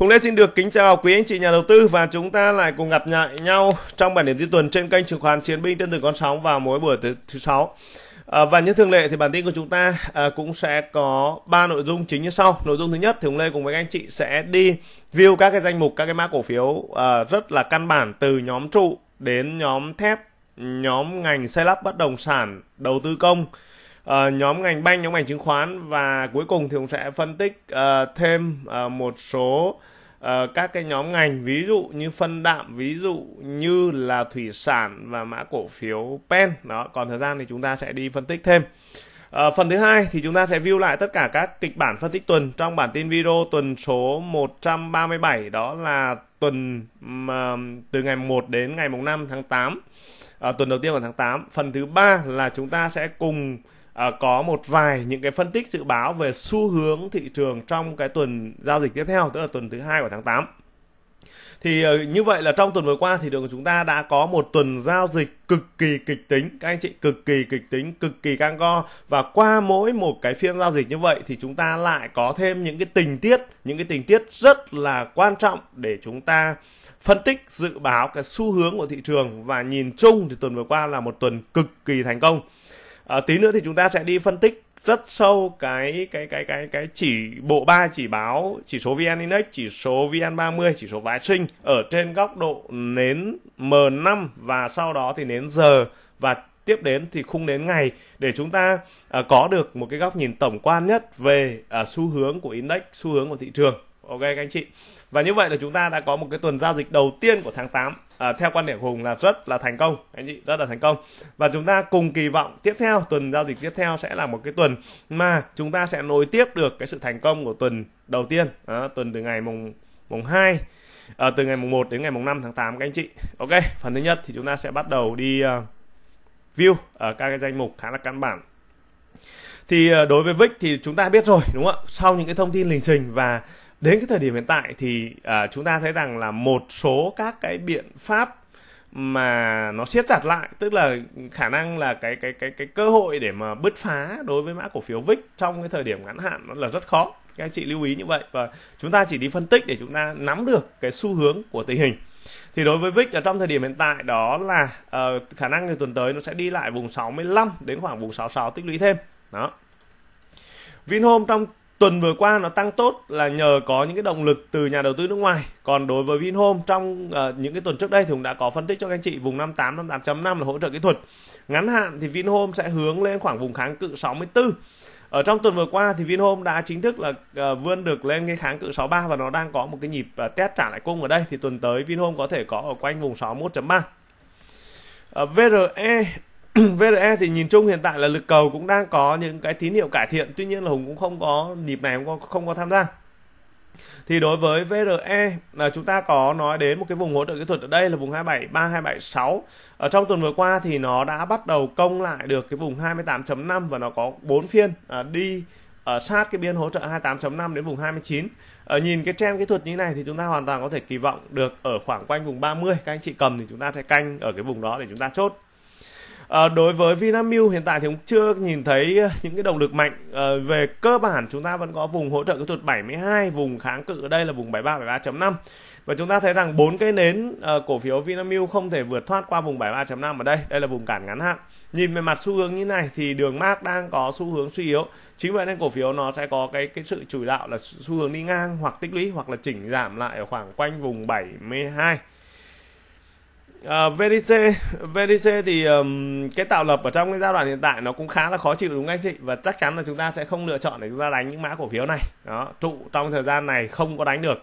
Hùng Lê xin được kính chào quý anh chị nhà đầu tư và chúng ta lại cùng gặp lại nhau trong bản điểm tin tuần trên kênh chứng khoán Chiến binh trên từng con sóng vào mỗi buổi thứ, thứ sáu. À, và như thường lệ thì bản tin của chúng ta à, cũng sẽ có ba nội dung chính như sau. Nội dung thứ nhất thì Hùng Lê cùng với anh chị sẽ đi view các cái danh mục các cái mã cổ phiếu à, rất là căn bản từ nhóm trụ đến nhóm thép, nhóm ngành xây lắp bất động sản, đầu tư công, uh, nhóm ngành banh nhóm ngành chứng khoán và cuối cùng thì cũng sẽ phân tích uh, thêm uh, một số Ờ, các cái nhóm ngành ví dụ như phân đạm ví dụ như là thủy sản và mã cổ phiếu pen đó còn thời gian thì chúng ta sẽ đi phân tích thêm À, phần thứ hai thì chúng ta sẽ view lại tất cả các kịch bản phân tích tuần trong bản tin video tuần số 137 đó là tuần mà, ờ, từ ngày 1 đến ngày mùng 5 tháng 8 à, tuần đầu tiên của tháng 8 phần thứ ba là chúng ta sẽ cùng À, có một vài những cái phân tích dự báo về xu hướng thị trường trong cái tuần giao dịch tiếp theo tức là tuần thứ hai của tháng 8 thì ờ, như vậy là trong tuần vừa qua thị trường của chúng ta đã có một tuần giao dịch cực kỳ kịch tính các anh chị cực kỳ kịch tính cực kỳ căng go và qua mỗi một cái phiên giao dịch như vậy thì chúng ta lại có thêm những cái tình tiết những cái tình tiết rất là quan trọng để chúng ta phân tích dự báo cái xu hướng của thị trường và nhìn chung thì tuần vừa qua là một tuần cực kỳ thành công à, tí nữa thì chúng ta sẽ đi phân tích rất sâu cái cái cái cái cái chỉ bộ ba chỉ báo chỉ số VN Index, chỉ số VN30, chỉ số phái sinh ở trên góc độ nến M5 và sau đó thì nến giờ và tiếp đến thì khung đến ngày để chúng ta à, có được một cái góc nhìn tổng quan nhất về à, xu hướng của index, xu hướng của thị trường. Ok các anh chị. Và như vậy là chúng ta đã có một cái tuần giao dịch đầu tiên của tháng 8 à, theo quan điểm của Hùng là rất là thành công anh chị rất là thành công và chúng ta cùng kỳ vọng tiếp theo tuần giao dịch tiếp theo sẽ là một cái tuần mà chúng ta sẽ nối tiếp được cái sự thành công của tuần đầu tiên à, tuần từ ngày mùng mùng hai à, từ ngày mùng 1 đến ngày mùng 5 tháng 8 các anh chị ok phần thứ nhất thì chúng ta sẽ bắt đầu đi uh, view ở các cái danh mục khá là căn bản thì à, đối với VIX thì chúng ta biết rồi đúng không ạ? Sau những cái thông tin lình trình và đến cái thời điểm hiện tại thì uh, chúng ta thấy rằng là một số các cái biện pháp mà nó siết chặt lại tức là khả năng là cái cái cái cái cơ hội để mà bứt phá đối với mã cổ phiếu VIX trong cái thời điểm ngắn hạn nó là rất khó các anh chị lưu ý như vậy và chúng ta chỉ đi phân tích để chúng ta nắm được cái xu hướng của tình hình thì đối với VIX ở trong thời điểm hiện tại đó là uh, khả năng thì tuần tới nó sẽ đi lại vùng 65 đến khoảng vùng 66 tích lũy thêm đó Vinhome trong tuần vừa qua nó tăng tốt là nhờ có những cái động lực từ nhà đầu tư nước ngoài. Còn đối với Vinhome trong uh, những cái tuần trước đây thì cũng đã có phân tích cho các anh chị vùng 58 58.5 là hỗ trợ kỹ thuật. Ngắn hạn thì Vinhome sẽ hướng lên khoảng vùng kháng cự 64. Ở trong tuần vừa qua thì Vinhome đã chính thức là uh, vươn được lên cái kháng cự 63 và nó đang có một cái nhịp uh, test trả lại cung ở đây thì tuần tới Vinhome có thể có ở quanh vùng 61.3. Uh, VRE VRE thì nhìn chung hiện tại là lực cầu cũng đang có những cái tín hiệu cải thiện tuy nhiên là Hùng cũng không có nhịp này cũng không có, không có tham gia thì đối với VRE là chúng ta có nói đến một cái vùng hỗ trợ kỹ thuật ở đây là vùng 273 276 ở trong tuần vừa qua thì nó đã bắt đầu công lại được cái vùng 28.5 và nó có 4 phiên à, đi ở à, sát cái biên hỗ trợ 28.5 đến vùng 29 ở ờ, nhìn cái trend kỹ thuật như này thì chúng ta hoàn toàn có thể kỳ vọng được ở khoảng quanh vùng 30 các anh chị cầm thì chúng ta sẽ canh ở cái vùng đó để chúng ta chốt À, đối với Vinamilk hiện tại thì cũng chưa nhìn thấy những cái động lực mạnh à, về cơ bản chúng ta vẫn có vùng hỗ trợ kỹ thuật 72 vùng kháng cự ở đây là vùng 73 73.5 và chúng ta thấy rằng bốn cái nến à, cổ phiếu Vinamilk không thể vượt thoát qua vùng 73.5 ở đây đây là vùng cản ngắn hạn nhìn về mặt xu hướng như này thì đường mark đang có xu hướng suy yếu chính vậy nên cổ phiếu nó sẽ có cái cái sự chủ đạo là xu hướng đi ngang hoặc tích lũy hoặc là chỉnh giảm lại ở khoảng quanh vùng 72 Uh, ờ, VDC VDC thì um, cái tạo lập ở trong cái giai đoạn hiện tại nó cũng khá là khó chịu đúng không anh chị và chắc chắn là chúng ta sẽ không lựa chọn để chúng ta đánh những mã cổ phiếu này đó trụ trong thời gian này không có đánh được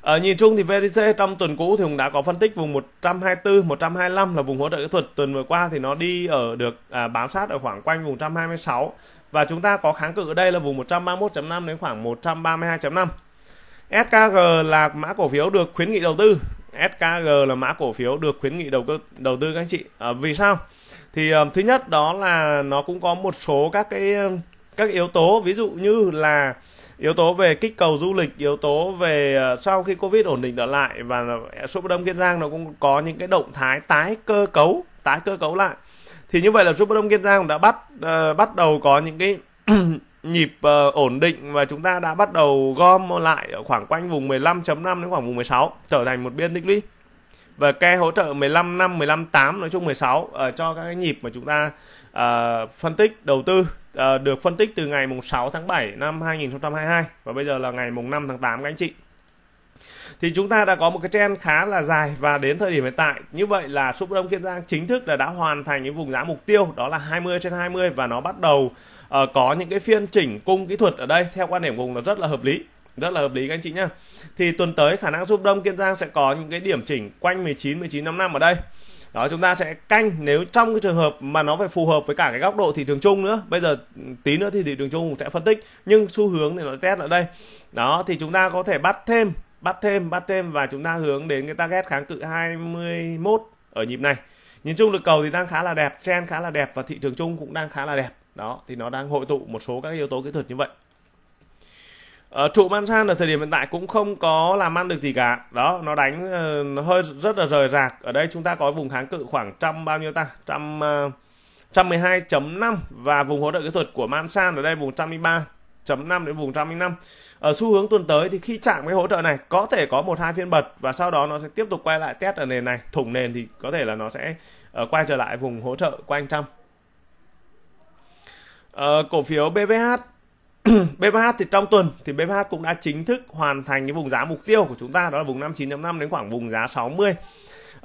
ở ờ, nhìn chung thì VDC trong tuần cũ thì cũng đã có phân tích vùng 124, 125 là vùng hỗ trợ kỹ thuật. Tuần vừa qua thì nó đi ở được à, bám sát ở khoảng quanh vùng 126 và chúng ta có kháng cự ở đây là vùng 131.5 đến khoảng 132.5. SKG là mã cổ phiếu được khuyến nghị đầu tư SKG là mã cổ phiếu được khuyến nghị đầu cơ đầu tư các anh chị à, vì sao thì um, thứ nhất đó là nó cũng có một số các cái ờ, các yếu tố ví dụ như là yếu tố về kích cầu du lịch yếu tố về ờ, sau khi covid ổn định trở lại và Superdome Kiên Giang nó cũng có những cái động thái tái cơ cấu tái cơ cấu lại thì như vậy là Superdome Kiên Giang đã bắt uh, bắt đầu có những cái nhịp uh, ổn định và chúng ta đã bắt đầu gom lại ở khoảng quanh vùng 15.5 đến khoảng vùng 16 trở thành một biên tích lũy và ke hỗ trợ 15 năm 15 8 nói chung 16 ở uh, cho các cái nhịp mà chúng ta uh, phân tích đầu tư uh, được phân tích từ ngày mùng 6 tháng 7 năm 2022 và bây giờ là ngày mùng 5 tháng 8 các anh chị thì chúng ta đã có một cái trend khá là dài và đến thời điểm hiện tại như vậy là súp đông kiên giang chính thức là đã hoàn thành những vùng giá mục tiêu đó là 20 trên 20 và nó bắt đầu uh, có những cái phiên chỉnh cung kỹ thuật ở đây theo quan điểm vùng nó rất là hợp lý rất là hợp lý các anh chị nhá. Thì tuần tới khả năng giúp Đông Kiên Giang sẽ có những cái điểm chỉnh quanh 19 năm ở đây. Đó chúng ta sẽ canh nếu trong cái trường hợp mà nó phải phù hợp với cả cái góc độ thị trường chung nữa. Bây giờ tí nữa thì thị trường chung sẽ phân tích nhưng xu hướng thì nó test ở đây. Đó thì chúng ta có thể bắt thêm bắt thêm bắt thêm và chúng ta hướng đến cái target kháng cự 21 ở nhịp này nhìn chung lực cầu thì đang khá là đẹp trend khá là đẹp và thị trường chung cũng đang khá là đẹp đó thì nó đang hội tụ một số các yếu tố kỹ thuật như vậy ở ờ, trụ Mansan ở thời điểm hiện tại cũng không có làm ăn được gì cả đó nó đánh ờ, nó hơi rất là rời rạc ở đây chúng ta có vùng kháng cự khoảng trăm bao nhiêu ta trăm ờ, trăm mười hai chấm năm và vùng hỗ trợ kỹ thuật của Mansan ở đây vùng trăm ba 1.5 đến vùng 105. Ở xu hướng tuần tới thì khi chạm cái hỗ trợ này có thể có một hai phiên bật và sau đó nó sẽ tiếp tục quay lại test ở nền này, thủng nền thì có thể là nó sẽ uh, quay trở lại vùng hỗ trợ quanh trăm. Uh, cổ phiếu BVH BVH thì trong tuần thì BVH cũng đã chính thức hoàn thành cái vùng giá mục tiêu của chúng ta đó là vùng 59.5 đến khoảng vùng giá 60.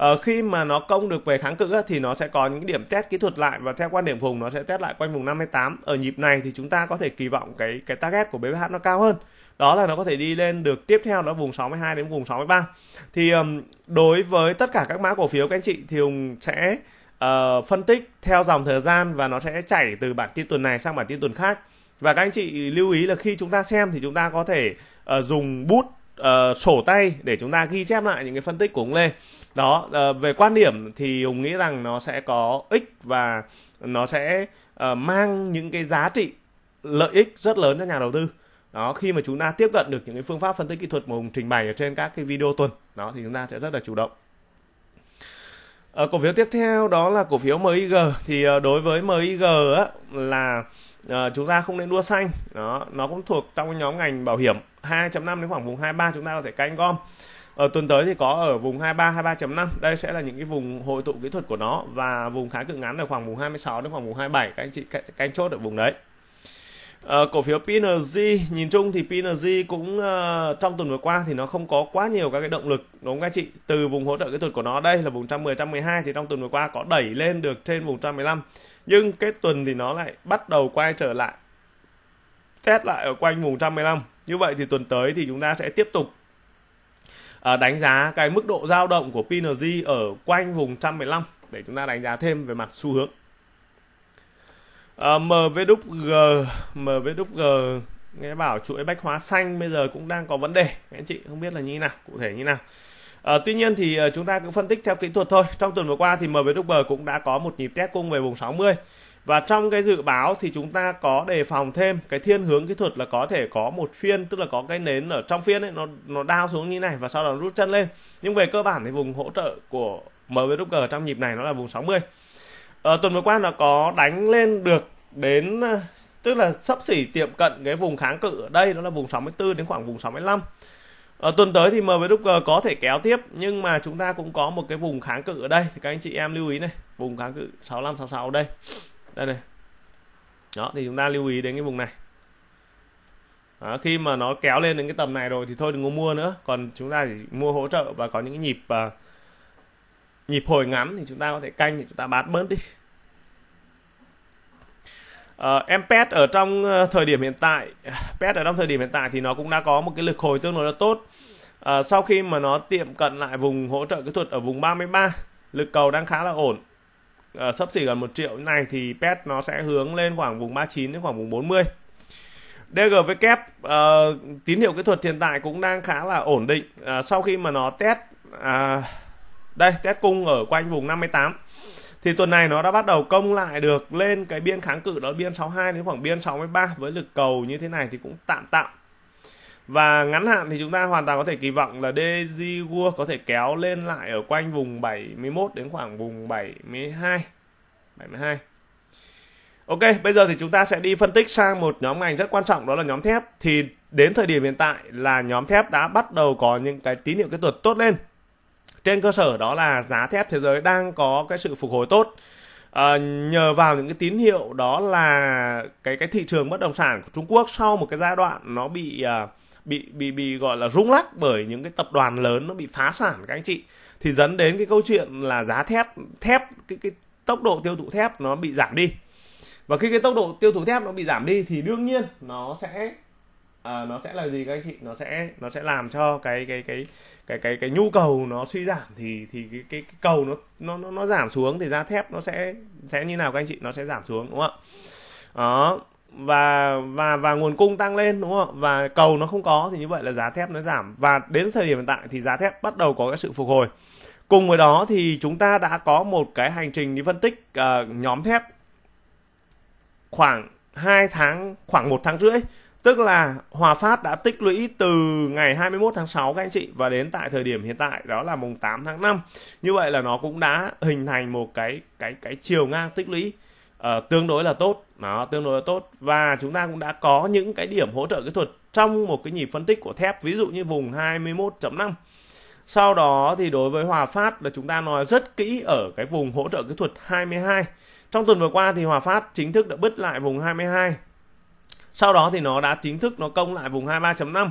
Ờ, khi mà nó công được về kháng cự thì nó sẽ có những điểm test kỹ thuật lại và theo quan điểm vùng nó sẽ test lại quanh vùng 58. Ở nhịp này thì chúng ta có thể kỳ vọng cái cái target của BBH nó cao hơn. Đó là nó có thể đi lên được tiếp theo đó vùng 62 đến vùng 63. Thì um, đối với tất cả các mã cổ phiếu các anh chị thì Hùng sẽ uh, phân tích theo dòng thời gian và nó sẽ chảy từ bản tin tuần này sang bản tin tuần khác. Và các anh chị lưu ý là khi chúng ta xem thì chúng ta có thể uh, dùng bút uh, sổ tay để chúng ta ghi chép lại những cái phân tích của ông Lê đó ờ, về quan điểm thì hùng nghĩ rằng nó sẽ có ích và nó sẽ ờ, mang những cái giá trị lợi ích rất lớn cho nhà đầu tư đó khi mà chúng ta tiếp cận được những cái phương pháp phân tích kỹ thuật mà hùng trình bày ở trên các cái video tuần đó thì chúng ta sẽ rất là chủ động ở ờ, cổ phiếu tiếp theo đó là cổ phiếu MIG thì đối với MIG á, là à, chúng ta không nên đua xanh đó nó cũng thuộc trong nhóm ngành bảo hiểm 2.5 đến khoảng vùng 23 chúng ta có thể canh gom ở ờ, tuần tới thì có ở vùng 23 23.5 đây sẽ là những cái vùng hội tụ kỹ thuật của nó và vùng khá cứng ngắn là khoảng vùng 26 đến khoảng vùng 27 các anh chị các chốt ở vùng đấy À, cổ phiếu PNG nhìn chung thì PNG cũng uh, trong tuần vừa qua thì nó không có quá nhiều các cái động lực đúng không các chị từ vùng hỗ trợ kỹ thuật của nó đây là vùng 110 112 thì trong tuần vừa qua có đẩy lên được trên vùng 115 nhưng cái tuần thì nó lại bắt đầu quay trở lại test lại ở quanh vùng 115 như vậy thì tuần tới thì chúng ta sẽ tiếp tục Ờ, đánh giá cái mức độ dao động của PNG ở quanh vùng 115 để chúng ta đánh giá thêm về mặt xu hướng à, ờ, MVWG MVWG nghe bảo chuỗi bách hóa xanh bây giờ cũng đang có vấn đề anh chị không biết là như thế nào cụ thể như nào À, tuy nhiên thì chúng ta cứ phân tích theo kỹ thuật thôi. Trong tuần vừa qua thì MVDG cũng đã có một nhịp test cung về vùng 60. Và trong cái dự báo thì chúng ta có đề phòng thêm cái thiên hướng kỹ thuật là có thể có một phiên tức là có cái nến ở trong phiên ấy nó nó đao xuống như này và sau đó rút chân lên. Nhưng về cơ bản thì vùng hỗ trợ của MVG trong nhịp này nó là vùng 60. Ở ờ, tuần vừa qua nó có đánh lên được đến ờ, tức là sắp xỉ tiệm cận cái vùng kháng cự ở đây đó là vùng 64 đến khoảng vùng 65. Ở ờ, tuần tới thì MVG có thể kéo tiếp nhưng mà chúng ta cũng có một cái vùng kháng cự ở đây thì các anh chị em lưu ý này, vùng kháng cự 6566 đây đây này đó thì chúng ta lưu ý đến cái vùng này đó, khi mà nó kéo lên đến cái tầm này rồi thì thôi đừng có mua nữa còn chúng ta chỉ mua hỗ trợ và có những cái nhịp uh, nhịp hồi ngắn thì chúng ta có thể canh thì chúng ta bán bớt đi Uh, pet ở trong ờ, thời điểm hiện tại pet ở trong thời điểm hiện tại thì nó cũng đã có một cái lực hồi tương đối là tốt uh, sau khi mà nó tiệm cận lại vùng hỗ trợ kỹ thuật ở vùng 33 lực cầu đang khá là ổn uh, sấp xỉ gần 1 triệu này thì pet nó sẽ hướng lên khoảng vùng 39 đến khoảng vùng 40 DGW uh, tín hiệu kỹ thuật hiện tại cũng đang khá là ổn định uh, sau khi mà nó test uh, đây test cung ở quanh vùng 58 thì tuần này nó đã bắt đầu công lại được lên cái biên kháng cự đó biên 62 đến khoảng biên 63 với lực cầu như thế này thì cũng tạm tạm và ngắn hạn thì chúng ta hoàn toàn có thể kỳ vọng là Doji World có thể kéo lên lại ở quanh vùng 71 đến khoảng vùng 72 72 Ok, bây giờ thì chúng ta sẽ đi phân tích sang một nhóm ngành rất quan trọng đó là nhóm thép. Thì đến thời điểm hiện tại là nhóm thép đã bắt đầu có những cái tín hiệu kỹ thuật tốt lên. Trên cơ sở đó là giá thép thế giới đang có cái sự phục hồi tốt. À, nhờ vào những cái tín hiệu đó là cái cái thị trường bất động sản của Trung Quốc sau một cái giai đoạn nó bị uh, bị bị bị gọi là rung lắc bởi những cái tập đoàn lớn nó bị phá sản các anh chị thì dẫn đến cái câu chuyện là giá thép thép cái cái tốc độ tiêu thụ thép nó bị giảm đi và khi cái tốc độ tiêu thụ thép nó bị giảm đi thì đương nhiên nó sẽ à, nó sẽ là gì các anh chị nó sẽ nó sẽ làm cho cái cái cái cái cái cái nhu cầu nó suy giảm thì thì cái cái, cái cầu nó nó nó nó giảm xuống thì giá thép nó sẽ sẽ như nào các anh chị nó sẽ giảm xuống đúng không ạ đó và và và nguồn cung tăng lên đúng không và cầu nó không có thì như vậy là giá thép nó giảm và đến thời điểm hiện tại thì giá thép bắt đầu có cái sự phục hồi cùng với đó thì chúng ta đã có một cái hành trình đi phân tích uh, nhóm thép khoảng 2 tháng khoảng một tháng rưỡi tức là Hòa Phát đã tích lũy từ ngày 21 tháng 6 các anh chị và đến tại thời điểm hiện tại đó là mùng 8 tháng 5 như vậy là nó cũng đã hình thành một cái cái cái chiều ngang tích lũy uh, tương đối là tốt nó tương đối là tốt và chúng ta cũng đã có những cái điểm hỗ trợ kỹ thuật trong một cái nhịp phân tích của thép ví dụ như vùng 21.5 sau đó thì đối với Hòa Phát là chúng ta nói rất kỹ ở cái vùng hỗ trợ kỹ thuật 22 trong tuần vừa qua thì Hòa Phát chính thức đã bứt lại vùng 22 sau đó thì nó đã chính thức nó công lại vùng 23.5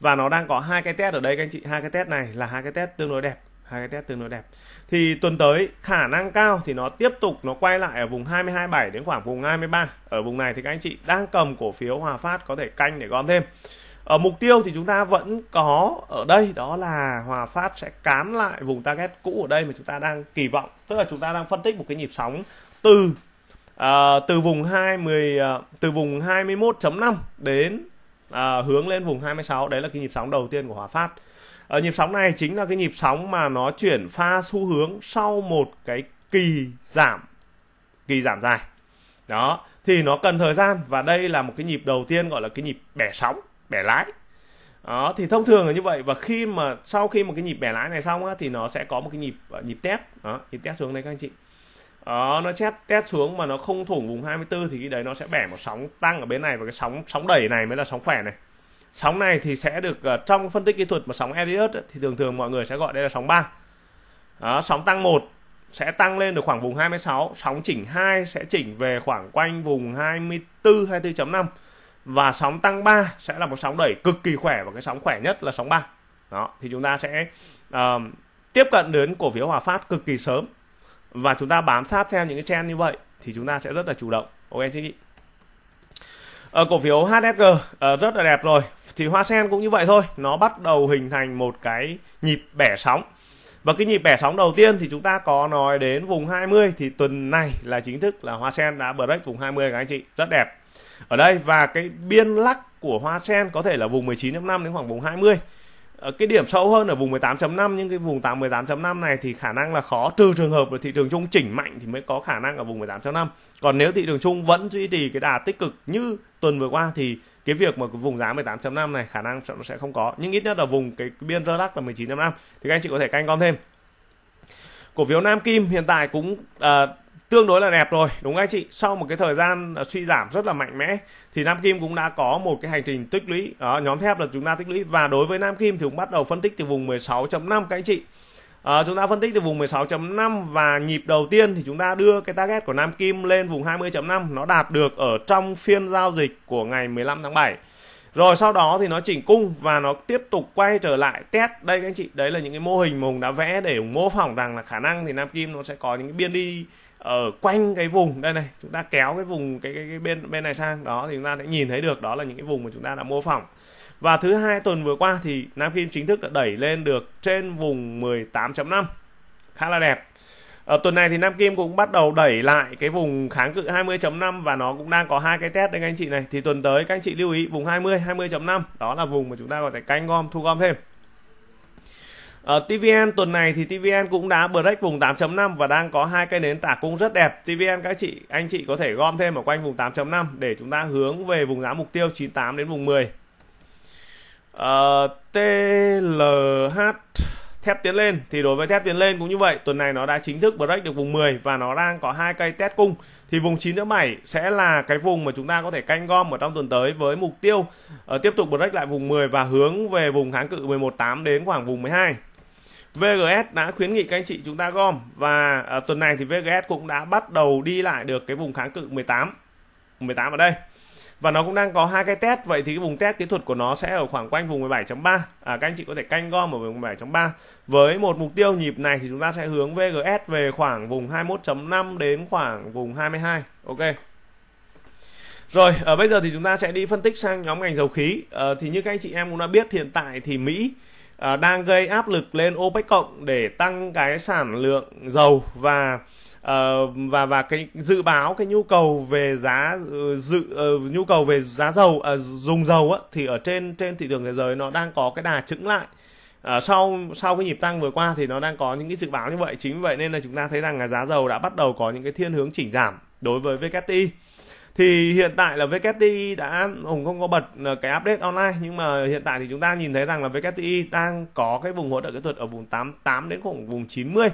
và nó đang có hai cái test ở đây các anh chị hai cái test này là hai cái test tương đối đẹp hai cái test tương đối đẹp thì tuần tới khả năng cao thì nó tiếp tục nó quay lại ở vùng 22.7 đến khoảng vùng 23 ở vùng này thì các anh chị đang cầm cổ phiếu Hòa Phát có thể canh để gom thêm ở mục tiêu thì chúng ta vẫn có ở đây đó là Hòa Phát sẽ cán lại vùng target cũ ở đây mà chúng ta đang kỳ vọng tức là chúng ta đang phân tích một cái nhịp sóng từ uh, từ vùng 20 uh, à, từ vùng 21.5 đến uh, hướng lên vùng 26 đấy là cái nhịp sóng đầu tiên của Hòa Phát ở ờ, nhịp sóng này chính là cái nhịp sóng mà nó chuyển pha xu hướng sau một cái kỳ giảm kỳ giảm dài đó thì nó cần thời gian và đây là một cái nhịp đầu tiên gọi là cái nhịp bẻ sóng bẻ lái đó thì thông thường là như vậy và khi mà sau khi một cái nhịp bẻ lái này xong á, thì nó sẽ có một cái nhịp ờ, nhịp test đó nhịp test xuống đây các anh chị đó, nó test test xuống mà nó không thủng vùng 24 thì cái đấy nó sẽ bẻ một sóng tăng ở bên này và cái sóng sóng đẩy này mới là sóng khỏe này sóng này thì sẽ được ờ, trong phân tích kỹ thuật mà sóng Elliott thì thường thường mọi người sẽ gọi đây là sóng 3 đó, sóng tăng 1 sẽ tăng lên được khoảng vùng 26 sóng chỉnh 2 sẽ chỉnh về khoảng quanh vùng 24 24.5 và sóng tăng 3 sẽ là một sóng đẩy cực kỳ khỏe và cái sóng khỏe nhất là sóng 3 đó thì chúng ta sẽ uh, tiếp cận đến cổ phiếu Hòa Phát cực kỳ sớm và chúng ta bám sát theo những cái trend như vậy thì chúng ta sẽ rất là chủ động ok chị ở ờ, cổ phiếu HSG uh, ờ, rất là đẹp rồi thì hoa sen cũng như vậy thôi nó bắt đầu hình thành một cái nhịp bẻ sóng và cái nhịp bẻ sóng đầu tiên thì chúng ta có nói đến vùng 20 thì tuần này là chính thức là hoa sen đã break vùng 20 các anh chị rất đẹp ở đây và cái biên lắc của hoa sen có thể là vùng 19.5 đến khoảng vùng 20 ờ, cái điểm sâu hơn ở vùng 18.5 nhưng cái vùng 18.5 này thì khả năng là khó trừ trường hợp là thị trường chung chỉnh mạnh thì mới có khả năng ở vùng 18.5 còn nếu thị trường chung vẫn duy trì cái đà tích cực như tuần vừa qua thì cái việc mà vùng giá 18.5 này khả năng nó sẽ không có nhưng ít nhất là vùng cái biên rơ lắc là 19.5 thì các anh chị có thể canh con thêm cổ phiếu Nam Kim hiện tại cũng uh, tương đối là đẹp rồi đúng không anh chị sau một cái thời gian à, suy giảm rất là mạnh mẽ thì Nam Kim cũng đã có một cái hành trình tích lũy đó, nhóm thép là chúng ta tích lũy và đối với Nam Kim thì cũng bắt đầu phân tích từ vùng 16.5 các anh chị À, chúng ta phân tích từ vùng 16.5 và nhịp đầu tiên thì chúng ta đưa cái target của Nam Kim lên vùng 20.5 nó đạt được ở trong phiên giao dịch của ngày 15 tháng 7. Rồi sau đó thì nó chỉnh cung và nó tiếp tục quay trở lại test. Đây các anh chị, đấy là những cái mô hình mà Hùng đã vẽ để mô phỏng rằng là khả năng thì Nam Kim nó sẽ có những cái biên đi ở quanh cái vùng đây này, chúng ta kéo cái vùng cái cái, cái bên bên này sang. Đó thì chúng ta sẽ nhìn thấy được đó là những cái vùng mà chúng ta đã mô phỏng và thứ hai tuần vừa qua thì Nam Kim chính thức đã đẩy lên được trên vùng 18.5 khá là đẹp ở tuần này thì Nam Kim cũng bắt đầu đẩy lại cái vùng kháng cự 20.5 và nó cũng đang có hai cái test đấy anh chị này thì tuần tới các anh chị lưu ý vùng 20 20.5 đó là vùng mà chúng ta có thể canh gom thu gom thêm ở TVN tuần này thì TVN cũng đã break vùng 8.5 và đang có hai cây nến tả cung rất đẹp. TVN các chị anh chị có thể gom thêm ở quanh vùng 8.5 để chúng ta hướng về vùng giá mục tiêu 98 đến vùng 10. Ờ, TLH thép tiến lên thì đối với thép tiến lên cũng như vậy tuần này nó đã chính thức break được vùng 10 và nó đang có hai cây test cung thì vùng 9 giữa 7 sẽ là cái vùng mà chúng ta có thể canh gom ở trong tuần tới với mục tiêu uh, tiếp tục break lại vùng 10 và hướng về vùng kháng cự 11.8 đến khoảng vùng 12 VGS đã khuyến nghị các anh chị chúng ta gom và à, tuần này thì VGS cũng đã bắt đầu đi lại được cái vùng kháng cự 18 18 ở đây và nó cũng đang có hai cái test vậy thì cái vùng test kỹ thuật của nó sẽ ở khoảng quanh vùng 17.3 à, các anh chị có thể canh gom ở vùng 17.3 với một mục tiêu nhịp này thì chúng ta sẽ hướng VGS về khoảng vùng 21.5 đến khoảng vùng 22 ok rồi ở ờ, bây giờ thì chúng ta sẽ đi phân tích sang nhóm ngành dầu khí à, thì như các anh chị em cũng đã biết hiện tại thì Mỹ à, đang gây áp lực lên OPEC cộng để tăng cái sản lượng dầu và Ờ, và và cái dự báo cái nhu cầu về giá ừ, dự uh, nhu cầu về giá dầu uh, dùng dầu á, thì ở trên trên thị trường thế giới nó đang có cái đà chững lại uh, sau sau cái nhịp tăng vừa qua thì nó đang có những cái dự báo như vậy chính vì vậy nên là chúng ta thấy rằng là giá dầu đã bắt đầu có những cái thiên hướng chỉnh giảm đối với WTI thì hiện tại là WTI đã Hùng không có bật cái update online nhưng mà hiện tại thì chúng ta nhìn thấy rằng là WTI đang có cái vùng hỗ trợ kỹ thuật ở vùng 88 đến khoảng vùng 90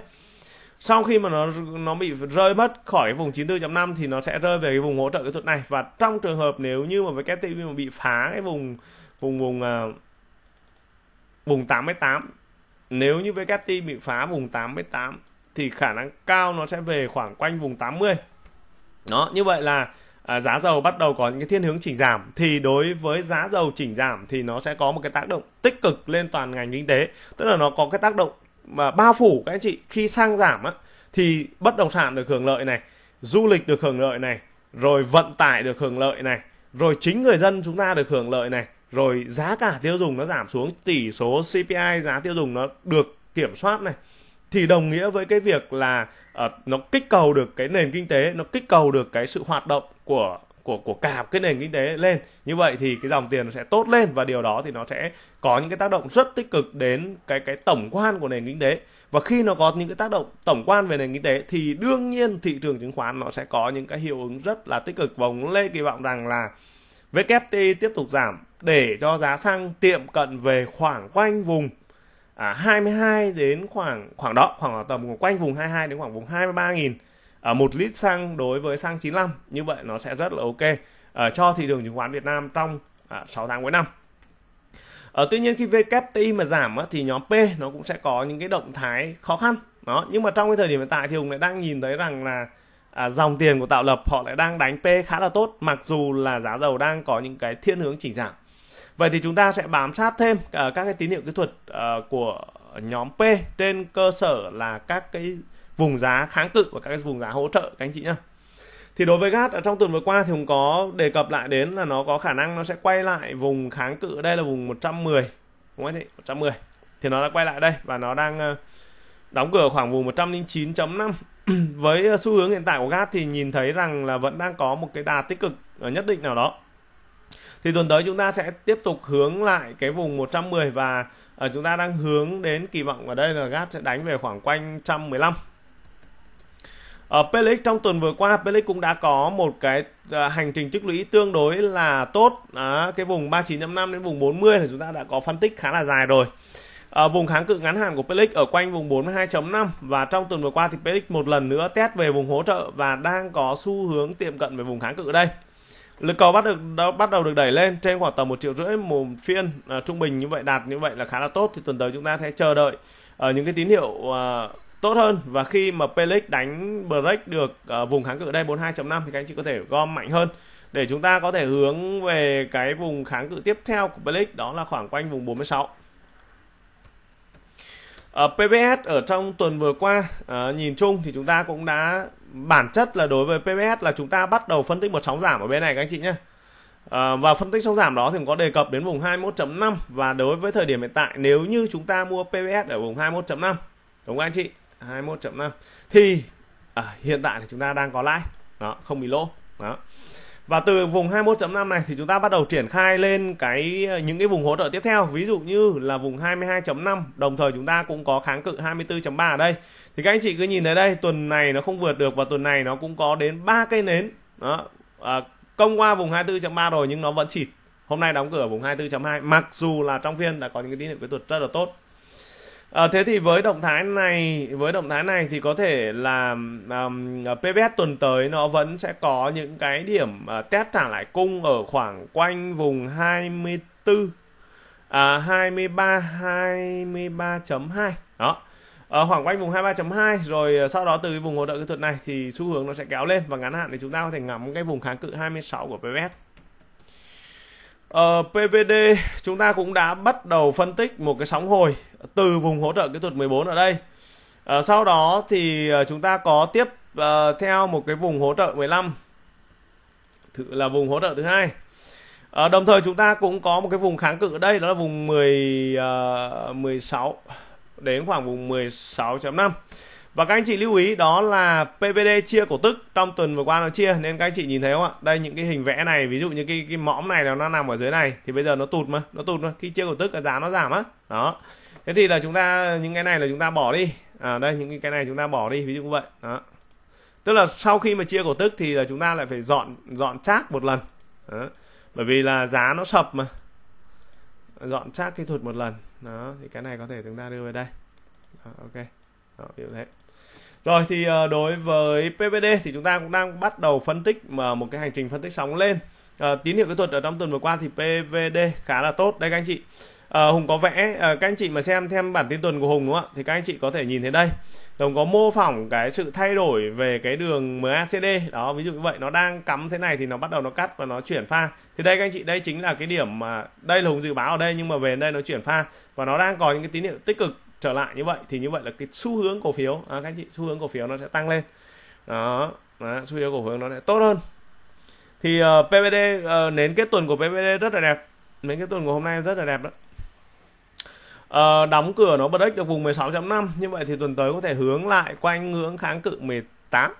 sau khi mà nó nó bị rơi mất khỏi vùng 94.5 thì nó sẽ rơi về cái vùng hỗ trợ kỹ thuật này và trong trường hợp nếu như mà với mà bị phá cái vùng vùng vùng uh, vùng 88 nếu như với bị phá vùng 88 thì khả năng cao nó sẽ về khoảng quanh vùng 80 đó như vậy là à, giá dầu bắt đầu có những cái thiên hướng chỉnh giảm thì đối với giá dầu chỉnh giảm thì nó sẽ có một cái tác động tích cực lên toàn ngành kinh tế tức là nó có cái tác động mà bao phủ các anh chị khi sang giảm á thì bất động sản được hưởng lợi này du lịch được hưởng lợi này rồi vận tải được hưởng lợi này rồi chính người dân chúng ta được hưởng lợi này rồi giá cả tiêu dùng nó giảm xuống tỷ số CPI giá tiêu dùng nó được kiểm soát này thì đồng nghĩa với cái việc là uh, nó kích cầu được cái nền kinh tế nó kích cầu được cái sự hoạt động của của của cả cái nền kinh tế lên như vậy thì cái dòng tiền nó sẽ tốt lên và điều đó thì nó sẽ có những cái tác động rất tích cực đến cái cái tổng quan của nền kinh tế và khi nó có những cái tác động tổng quan về nền kinh tế thì đương nhiên thị trường chứng khoán nó sẽ có những cái hiệu ứng rất là tích cực và ông Lê kỳ vọng rằng là WTI tiếp tục giảm để cho giá xăng tiệm cận về khoảng quanh vùng à, 22 đến khoảng khoảng đó khoảng tầm quanh vùng 22 đến khoảng vùng 23.000 à, 1 lít xăng đối với xăng 95 như vậy nó sẽ rất là ok à, cho thị trường chứng khoán Việt Nam trong à, 6 tháng cuối năm à, tuy nhiên khi VKTI mà giảm á, thì nhóm P nó cũng sẽ có những cái động thái khó khăn đó nhưng mà trong cái thời điểm hiện tại thì Hùng lại đang nhìn thấy rằng là à, dòng tiền của tạo lập họ lại đang đánh P khá là tốt mặc dù là giá dầu đang có những cái thiên hướng chỉ giảm vậy thì chúng ta sẽ bám sát thêm à, các cái tín hiệu kỹ thuật uh, của nhóm P trên cơ sở là các cái vùng giá kháng cự và các cái vùng giá hỗ trợ các anh chị nhá thì đối với gas ở trong tuần vừa qua thì cũng có đề cập lại đến là nó có khả năng nó sẽ quay lại vùng kháng cự đây là vùng 110 đúng không anh chị 110 thì nó đã quay lại đây và nó đang ờ, đóng cửa khoảng vùng 109.5 với ờ, xu hướng hiện tại của gas thì nhìn thấy rằng là vẫn đang có một cái đà tích cực ở ờ, nhất định nào đó thì tuần tới chúng ta sẽ tiếp tục hướng lại cái vùng 110 và ở chúng ta đang hướng đến kỳ vọng ở đây là gas sẽ đánh về khoảng quanh 115 ở ờ, Pelix trong tuần vừa qua Pelix cũng đã có một cái ờ, hành trình tích lũy tương đối là tốt. À, cái vùng 39.5 đến vùng 40 thì chúng ta đã có phân tích khá là dài rồi. À, vùng kháng cự ngắn hạn của Pelix ở quanh vùng 42.5 và trong tuần vừa qua thì Pelix một lần nữa test về vùng hỗ trợ và đang có xu hướng tiệm cận về vùng kháng cự ở đây. Lực cầu bắt được bắt đầu được đẩy lên trên khoảng tầm một triệu rưỡi một phiên à, trung bình như vậy đạt như vậy là khá là tốt thì tuần tới chúng ta sẽ chờ đợi ở những cái tín hiệu à, tốt hơn và khi mà Pelix đánh break được uh, vùng kháng cự ở đây 42.5 thì các anh chị có thể gom mạnh hơn để chúng ta có thể hướng về cái vùng kháng cự tiếp theo của Pelix đó là khoảng quanh vùng 46 ở PBS ở trong tuần vừa qua à, nhìn chung thì chúng ta cũng đã bản chất là đối với PBS là chúng ta bắt đầu phân tích một sóng giảm ở bên này các anh chị nhé à, và phân tích sóng giảm đó thì cũng có đề cập đến vùng 21.5 và đối với thời điểm hiện tại nếu như chúng ta mua PBS ở vùng 21.5 đúng không anh chị 21.5 thì à, hiện tại thì chúng ta đang có lãi đó không bị lỗ đó và từ vùng 21.5 này thì chúng ta bắt đầu triển khai lên cái ờ, những cái vùng hỗ trợ tiếp theo ví dụ như là vùng 22.5 đồng thời chúng ta cũng có kháng cự 24.3 ở đây thì các anh chị cứ nhìn thấy đây tuần này nó không vượt được và tuần này nó cũng có đến ba cây nến đó à, công qua vùng 24.3 rồi nhưng nó vẫn xịt hôm nay đóng cửa vùng 24.2 mặc dù là trong phiên đã có những cái tín hiệu kỹ thuật rất là tốt À, thế thì với động thái này với động thái này thì có thể là um, ờ, PVS tuần tới nó vẫn sẽ có những cái điểm uh, test trả lại cung ở khoảng quanh vùng 24 à, 23 23.2 đó ở khoảng quanh vùng 23.2 rồi sau đó từ cái vùng hỗ trợ kỹ thuật này thì xu hướng nó sẽ kéo lên và ngắn hạn thì chúng ta có thể ngắm cái vùng kháng cự 26 của PVS Ờ, PVD chúng ta cũng đã bắt đầu phân tích một cái sóng hồi từ vùng hỗ trợ kỹ thuật 14 ở đây. Ờ, sau đó thì ờ, chúng ta có tiếp uh, theo một cái vùng hỗ trợ 15 là vùng hỗ trợ thứ hai. Ờ, đồng thời chúng ta cũng có một cái vùng kháng cự ở đây đó là vùng 10 uh, 16 đến khoảng vùng 16.5 và các anh chị lưu ý đó là PVD chia cổ tức trong tuần vừa qua nó chia nên các anh chị nhìn thấy không ạ đây những cái hình vẽ này ví dụ như cái cái mõm này là nó nằm ở dưới này thì bây giờ nó tụt mà nó tụt mà khi chia cổ tức cái giá nó giảm á đó thế thì là chúng ta những cái này là chúng ta bỏ đi à, đây những cái này chúng ta bỏ đi ví dụ như vậy đó tức là sau khi mà chia cổ tức thì là chúng ta lại phải dọn dọn chác một lần đó. bởi vì là giá nó sập mà dọn chác kỹ thuật một lần đó thì cái này có thể chúng ta đưa về đây đó, ok đó, thế. Rồi thì ờ, đối với PPD thì chúng ta cũng đang bắt đầu phân tích mà một cái hành trình phân tích sóng lên. À, tín hiệu kỹ thuật ở trong tuần vừa qua thì PVD khá là tốt đây các anh chị. À, Hùng có vẽ à, các anh chị mà xem thêm bản tin tuần của Hùng đúng không ạ? Thì các anh chị có thể nhìn thấy đây. Hùng có mô phỏng cái sự thay đổi về cái đường MACD đó ví dụ như vậy nó đang cắm thế này thì nó bắt đầu nó cắt và nó chuyển pha. Thì đây các anh chị đây chính là cái điểm mà đây là Hùng dự báo ở đây nhưng mà về đây nó chuyển pha và nó đang có những cái tín hiệu tích cực trở lại như vậy thì như vậy là cái xu hướng cổ phiếu à, các anh chị xu hướng cổ phiếu nó sẽ tăng lên đó, đó xu hướng cổ phiếu nó sẽ tốt hơn thì uh, ờ, PVD uh, ờ, nến kết tuần của PVD rất là đẹp nến kết tuần của hôm nay rất là đẹp đó uh, đóng cửa nó bật ếch được vùng 16.5 như vậy thì tuần tới có thể hướng lại quanh ngưỡng kháng cự 18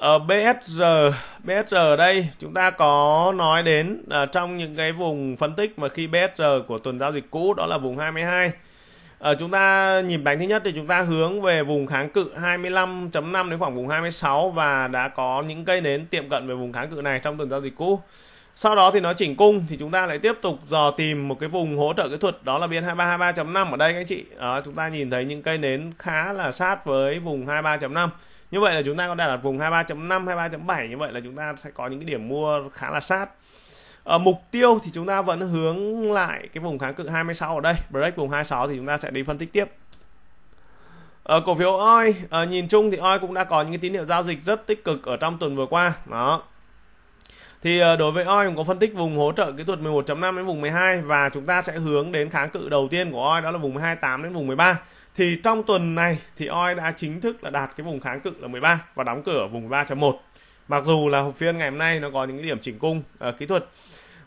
Ờ, ở BSR BSR đây chúng ta có nói đến à, trong những cái vùng phân tích mà khi BSR của tuần giao dịch cũ đó là vùng 22 à, ờ, chúng ta nhịp đánh thứ nhất thì chúng ta hướng về vùng kháng cự 25.5 đến khoảng vùng 26 và đã có những cây nến tiệm cận về vùng kháng cự này trong tuần giao dịch cũ sau đó thì nó chỉnh cung thì chúng ta lại tiếp tục dò tìm một cái vùng hỗ trợ kỹ thuật đó là biên 2323.5 ở đây các anh chị. Đó, chúng ta nhìn thấy những cây nến khá là sát với vùng 23.5 như vậy là chúng ta có đang đặt vùng 23.5 23.7 như vậy là chúng ta sẽ có những cái điểm mua khá là sát ở ờ, mục tiêu thì chúng ta vẫn hướng lại cái vùng kháng cự 26 ở đây break vùng 26 thì chúng ta sẽ đi phân tích tiếp ở ờ, cổ phiếu oi ờ, nhìn chung thì oi cũng đã có những cái tín hiệu giao dịch rất tích cực ở trong tuần vừa qua đó thì đối với oi cũng có phân tích vùng hỗ trợ kỹ thuật 11.5 đến vùng 12 và chúng ta sẽ hướng đến kháng cự đầu tiên của oi đó là vùng 28 đến vùng 13 thì trong tuần này thì OI đã chính thức là đạt cái vùng kháng cự là 13 và đóng cửa ở vùng 3.1 mặc dù là hộp phiên ngày hôm nay nó có những cái điểm chỉnh cung uh, kỹ thuật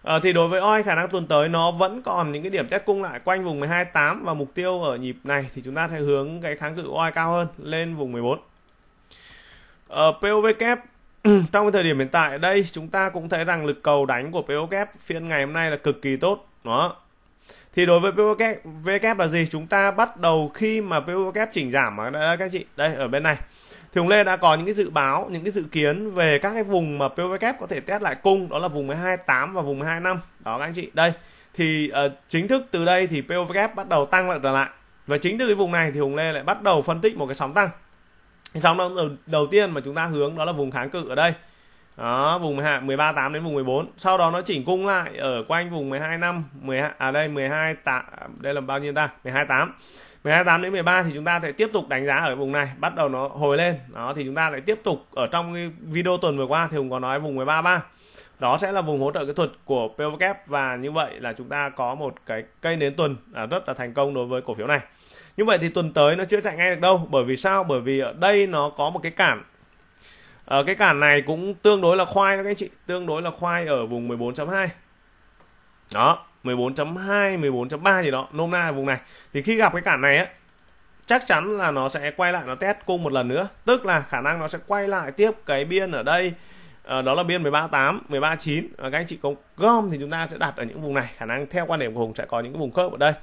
uh, thì đối với OI khả năng tuần tới nó vẫn còn những cái điểm test cung lại quanh vùng 12.8 và mục tiêu ở nhịp này thì chúng ta sẽ hướng cái kháng cự OI cao hơn lên vùng 14 uh, POV kép trong cái thời điểm hiện tại đây chúng ta cũng thấy rằng lực cầu đánh của POV phiên ngày hôm nay là cực kỳ tốt đó thì đối với PWCAP VK là gì chúng ta bắt đầu khi mà PWCAP chỉnh giảm mà đây, các chị đây ở bên này thì ông Lê đã có những cái dự báo những cái dự kiến về các cái vùng mà PWCAP có thể test lại cung đó là vùng 128 và vùng 125 đó các anh chị đây thì uh, chính thức từ đây thì PWCAP bắt đầu tăng lại trở lại và chính từ cái vùng này thì Hùng Lê lại bắt đầu phân tích một cái sóng tăng cái sóng đầu, đầu tiên mà chúng ta hướng đó là vùng kháng cự ở đây đó vùng 13 8 đến vùng 14 sau đó nó chỉnh cung lại ở quanh vùng 12 5 12 à đây 12 8 đây là bao nhiêu ta 12 8 12 8 đến 13 thì chúng ta sẽ tiếp tục đánh giá ở vùng này bắt đầu nó hồi lên đó thì chúng ta lại tiếp tục ở trong cái video tuần vừa qua thì Hùng có nói vùng 13 3 đó sẽ là vùng hỗ trợ kỹ thuật của POKF e và như vậy là chúng ta có một cái cây nến tuần à, rất là thành công đối với cổ phiếu này như vậy thì tuần tới nó chưa chạy ngay được đâu bởi vì sao bởi vì ở đây nó có một cái cản ở ờ, cái cản này cũng tương đối là khoai các anh chị, tương đối là khoai ở vùng 14.2. Đó, 14.2, 14.3 gì đó, nôm na là vùng này. Thì khi gặp cái cản này á, chắc chắn là nó sẽ quay lại nó test cung một lần nữa, tức là khả năng nó sẽ quay lại tiếp cái biên ở đây À, đó là biên 138, 139 và các anh chị có gom thì chúng ta sẽ đặt ở những vùng này khả năng theo quan điểm của Hùng sẽ có những cái vùng khớp ở đây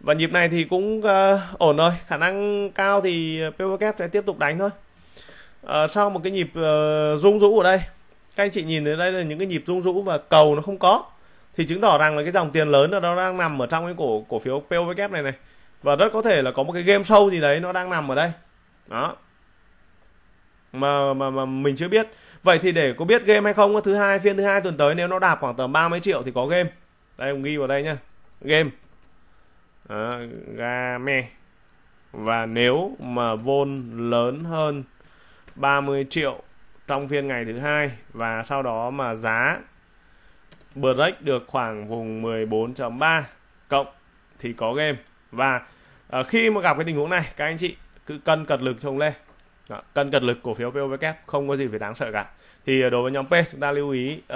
và nhịp này thì cũng uh, ổn rồi khả năng cao thì PWK sẽ tiếp tục đánh thôi à, sau một cái nhịp uh, rung rũ ở đây các anh chị nhìn thấy đây là những cái nhịp rung rũ và cầu nó không có thì chứng tỏ rằng là cái dòng tiền lớn là nó đang nằm ở trong cái cổ cổ phiếu POVK này này và rất có thể là có một cái game show gì đấy nó đang nằm ở đây đó mà mà mà mình chưa biết vậy thì để có biết game hay không thứ hai phiên thứ hai tuần tới nếu nó đạt khoảng tầm ba mấy triệu thì có game đây ông ghi vào đây nhá game game và nếu mà vôn lớn hơn 30 triệu trong phiên ngày thứ hai và sau đó mà giá break được khoảng vùng 14.3 cộng thì có game và uh, khi mà gặp cái tình huống này các anh chị cứ cân cật lực trông lên đó, cân cật lực cổ phiếu POVK không có gì phải đáng sợ cả thì ờ, đối với nhóm P chúng ta lưu ý uh,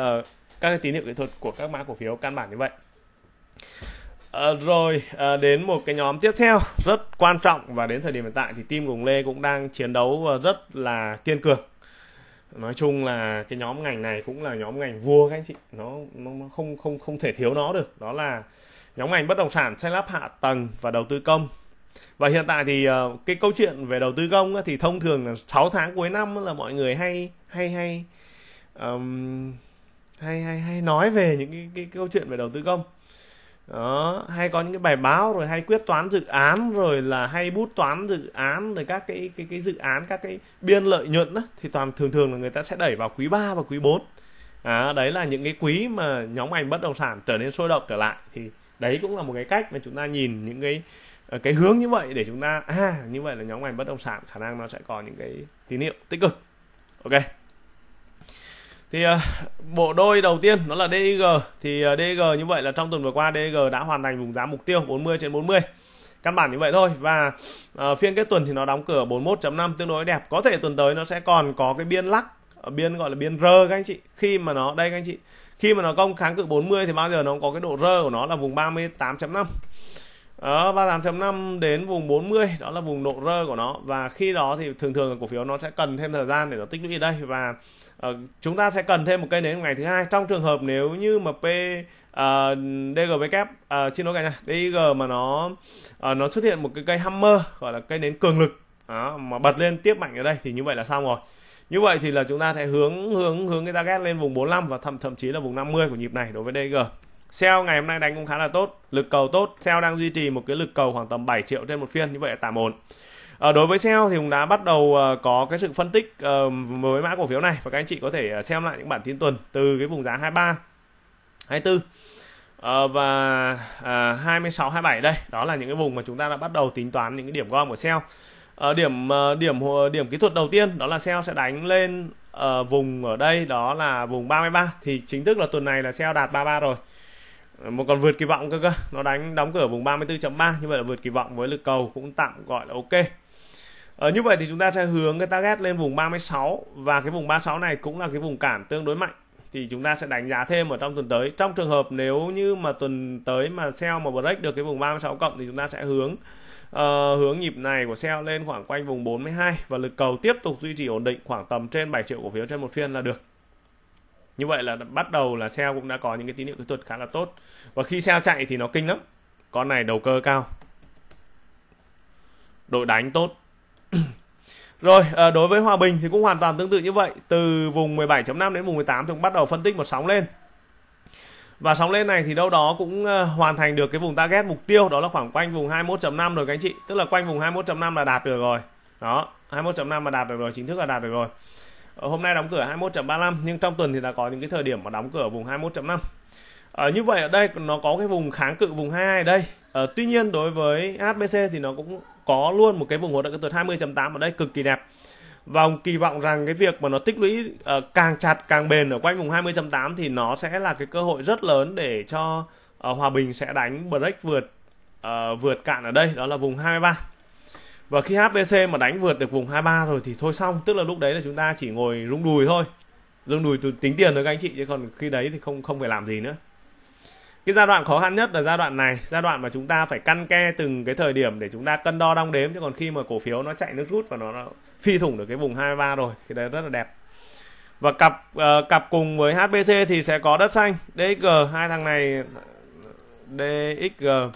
các cái tín hiệu kỹ thuật của các mã cổ phiếu căn bản như vậy À, rồi à, đến một cái nhóm tiếp theo rất quan trọng và đến thời điểm hiện tại thì team của Lê cũng đang chiến đấu ờ, rất là kiên cường. Nói chung là cái nhóm ngành này cũng là nhóm ngành vua các anh chị, nó nó không không không thể thiếu nó được. Đó là nhóm ngành bất động sản, xây lắp hạ tầng và đầu tư công. Và hiện tại thì cái câu chuyện về đầu tư công thì thông thường là 6 tháng cuối năm là mọi người hay hay hay um, hay hay hay nói về những cái, cái câu chuyện về đầu tư công đó hay có những cái bài báo rồi hay quyết toán dự án rồi là hay bút toán dự án rồi các cái cái cái dự án các cái biên lợi nhuận đó, thì toàn thường thường là người ta sẽ đẩy vào quý 3 và quý 4 à, đấy là những cái quý mà nhóm ngành bất động sản trở nên sôi động trở lại thì đấy cũng là một cái cách mà chúng ta nhìn những cái ờ, cái hướng như vậy để chúng ta à như vậy là nhóm ngành bất động sản khả năng nó sẽ có những cái tín hiệu tích cực ok thì ờ, bộ đôi đầu tiên nó là DG thì uh, ờ, DG như vậy là trong tuần vừa qua DG đã hoàn thành vùng giá mục tiêu 40 trên 40 căn bản như vậy thôi và uh, phiên kết tuần thì nó đóng cửa 41.5 tương đối đẹp có thể tuần tới nó sẽ còn có cái biên lắc biên gọi là biên rơ các anh chị khi mà nó đây các anh chị khi mà nó công kháng cự 40 thì bao giờ nó có cái độ rơ của nó là vùng 38.5 ở 38.5 đến vùng 40 đó là vùng độ rơ của nó và khi đó thì thường thường cổ phiếu nó sẽ cần thêm thời gian để nó tích lũy ở đây và Ờ, chúng ta sẽ cần thêm một cây nến ngày thứ hai trong trường hợp nếu như mà p uh, DGW uh, xin lỗi cả nhà DG mà nó uh, nó xuất hiện một cái cây hammer gọi là cây nến cường lực đó, mà bật lên tiếp mạnh ở đây thì như vậy là xong rồi như vậy thì là chúng ta sẽ hướng hướng hướng cái target lên vùng 45 và thậm thậm chí là vùng 50 của nhịp này đối với DG Sell ngày hôm nay đánh cũng khá là tốt, lực cầu tốt, Sell đang duy trì một cái lực cầu khoảng tầm 7 triệu trên một phiên như vậy là tạm ổn. À, đối với SEO thì cũng đã bắt đầu uh, có cái sự phân tích uh, với mã cổ phiếu này và các anh chị có thể xem lại những bản tin tuần từ cái vùng giá 23 24 uh, và uh, 26 27 đây, đó là những cái vùng mà chúng ta đã bắt đầu tính toán những cái điểm gom của SEO. Uh, điểm uh, điểm uh, điểm kỹ thuật đầu tiên đó là SEO sẽ đánh lên uh, vùng ở đây đó là vùng 33 thì chính thức là tuần này là SEO đạt 33 rồi một còn vượt kỳ vọng cơ cơ nó đánh đóng cửa vùng 34.3 như vậy là vượt kỳ vọng với lực cầu cũng tạm gọi là ok ở ờ, như vậy thì chúng ta sẽ hướng cái target lên vùng 36 và cái vùng 36 này cũng là cái vùng cản tương đối mạnh thì chúng ta sẽ đánh giá thêm ở trong tuần tới. Trong trường hợp nếu như mà tuần tới mà sell mà break được cái vùng 36 cộng thì chúng ta sẽ hướng uh, hướng nhịp này của sell lên khoảng quanh vùng 42 và lực cầu tiếp tục duy trì ổn định khoảng tầm trên 7 triệu cổ phiếu trên một phiên là được. Như vậy là bắt đầu là sell cũng đã có những cái tín hiệu kỹ thuật khá là tốt. Và khi sell chạy thì nó kinh lắm. Con này đầu cơ cao. Đội đánh tốt, Rồi à, đối với Hòa Bình thì cũng hoàn toàn tương tự như vậy, từ vùng 17.5 đến vùng 18 thì cũng bắt đầu phân tích một sóng lên. Và sóng lên này thì đâu đó cũng à, hoàn thành được cái vùng target mục tiêu đó là khoảng quanh vùng 21.5 rồi các anh chị, tức là quanh vùng 21.5 là đạt được rồi. Đó, 21.5 mà đạt được rồi, chính thức là đạt được rồi. Ở ờ, hôm nay đóng cửa 21.35 nhưng trong tuần thì đã có những cái thời điểm mà đóng cửa ở vùng 21.5. À, ờ, như vậy ở đây nó có cái vùng kháng cự vùng 22 ở đây. À, tuy nhiên đối với HBC thì nó cũng có luôn một cái vùng hỗ trợ kỹ thuật 20.8 ở đây cực kỳ đẹp và ông kỳ vọng rằng cái việc mà nó tích lũy uh, càng chặt càng bền ở quanh vùng 20.8 thì nó sẽ là cái cơ hội rất lớn để cho uh, Hòa Bình sẽ đánh break vượt uh, vượt cạn ở đây đó là vùng 23 và khi HBC mà đánh vượt được vùng 23 rồi thì thôi xong tức là lúc đấy là chúng ta chỉ ngồi rung đùi thôi rung đùi tính tiền thôi các anh chị chứ còn khi đấy thì không không phải làm gì nữa cái giai đoạn khó khăn nhất là giai đoạn này giai đoạn mà chúng ta phải căn ke từng cái thời điểm để chúng ta cân đo đong đếm chứ còn khi mà cổ phiếu nó chạy nước rút và nó, nó phi thủng được cái vùng 23 rồi thì đấy rất là đẹp và cặp uh, cặp cùng với HBC thì sẽ có đất xanh DXG hai thằng này DXG uh,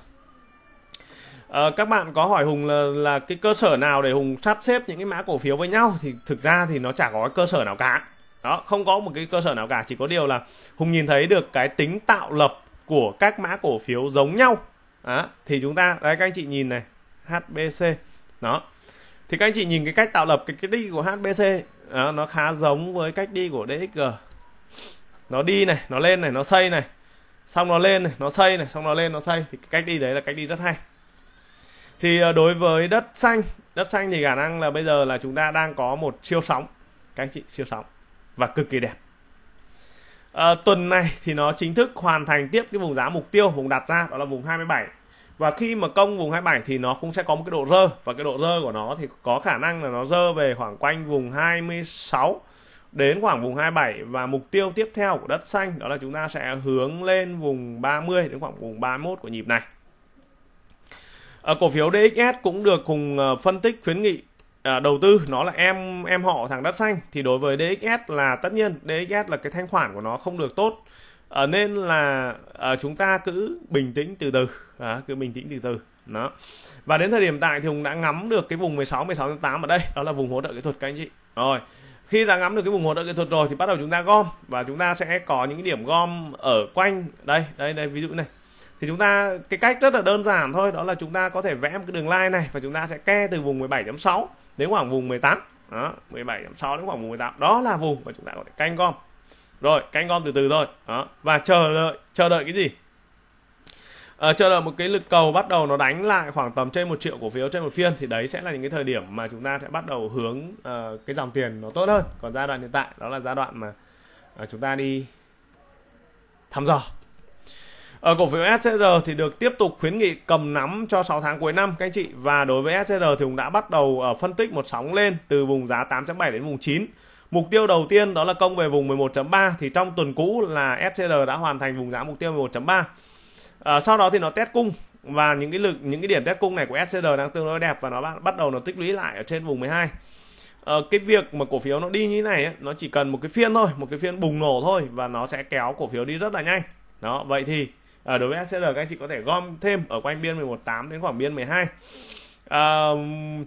ờ, các bạn có hỏi Hùng là là cái cơ sở nào để Hùng sắp xếp những cái mã cổ phiếu với nhau thì thực ra thì nó chả có cơ sở nào cả đó không có một cái cơ sở nào cả chỉ có điều là Hùng nhìn thấy được cái tính tạo lập của các mã cổ phiếu giống nhau đó, thì chúng ta đấy các anh chị nhìn này HBC đó thì các anh chị nhìn cái cách tạo lập cái, cái đi của HBC đó, nó khá giống với cách đi của DXG nó đi này nó lên này nó xây này xong nó lên này nó xây này xong nó lên nó xây thì cái cách đi đấy là cách đi rất hay thì ờ, đối với đất xanh đất xanh thì khả năng là bây giờ là chúng ta đang có một siêu sóng các anh chị siêu sóng và cực kỳ đẹp à, tuần này thì nó chính thức hoàn thành tiếp cái vùng giá mục tiêu vùng đặt ra đó là vùng 27 và khi mà công vùng 27 thì nó cũng sẽ có một cái độ rơ và cái độ rơ của nó thì có khả năng là nó rơ về khoảng quanh vùng 26 đến khoảng vùng 27 và mục tiêu tiếp theo của đất xanh đó là chúng ta sẽ hướng lên vùng 30 đến khoảng vùng 31 của nhịp này. Ở ờ, cổ phiếu DXS cũng được cùng ờ, phân tích khuyến nghị à, đầu tư nó là em em họ thằng đất xanh thì đối với DXS là tất nhiên DXS là cái thanh khoản của nó không được tốt à, nên là à, chúng ta cứ bình tĩnh từ từ à, cứ bình tĩnh từ từ đó và đến thời điểm tại thì Hùng đã ngắm được cái vùng 16 16 8 ở đây đó là vùng hỗ trợ kỹ thuật các anh chị rồi khi đã ngắm được cái vùng hỗ trợ kỹ thuật rồi thì bắt đầu chúng ta gom và chúng ta sẽ có những cái điểm gom ở quanh đây đây đây ví dụ này thì chúng ta cái cách rất là đơn giản thôi đó là chúng ta có thể vẽ một cái đường line này và chúng ta sẽ ke từ vùng 17.6 đến khoảng vùng 18 đó 17.6 đến khoảng vùng 18 đó là vùng mà chúng ta có thể canh gom rồi canh gom từ từ thôi đó và chờ đợi chờ đợi cái gì à, chờ đợi một cái lực cầu bắt đầu nó đánh lại khoảng tầm trên một triệu cổ phiếu trên một phiên thì đấy sẽ là những cái thời điểm mà chúng ta sẽ bắt đầu hướng uh, cái dòng tiền nó tốt hơn còn giai đoạn hiện tại đó là giai đoạn mà uh, chúng ta đi thăm dò ở ờ, cổ phiếu SCR thì được tiếp tục khuyến nghị cầm nắm cho 6 tháng cuối năm các anh chị và đối với SCR thì cũng đã bắt đầu ờ, phân tích một sóng lên từ vùng giá 8.7 đến vùng 9. Mục tiêu đầu tiên đó là công về vùng 11.3 thì trong tuần cũ là SCR đã hoàn thành vùng giá mục tiêu 11.3. À, ờ, sau đó thì nó test cung và những cái lực những cái điểm test cung này của SCR đang tương đối đẹp và nó bắt đầu nó tích lũy lại ở trên vùng 12 ờ, cái việc mà cổ phiếu nó đi như thế này ấy, nó chỉ cần một cái phiên thôi một cái phiên bùng nổ thôi và nó sẽ kéo cổ phiếu đi rất là nhanh đó vậy thì à, đối với HCR các anh chị có thể gom thêm ở quanh biên 118 đến khoảng biên 12 à,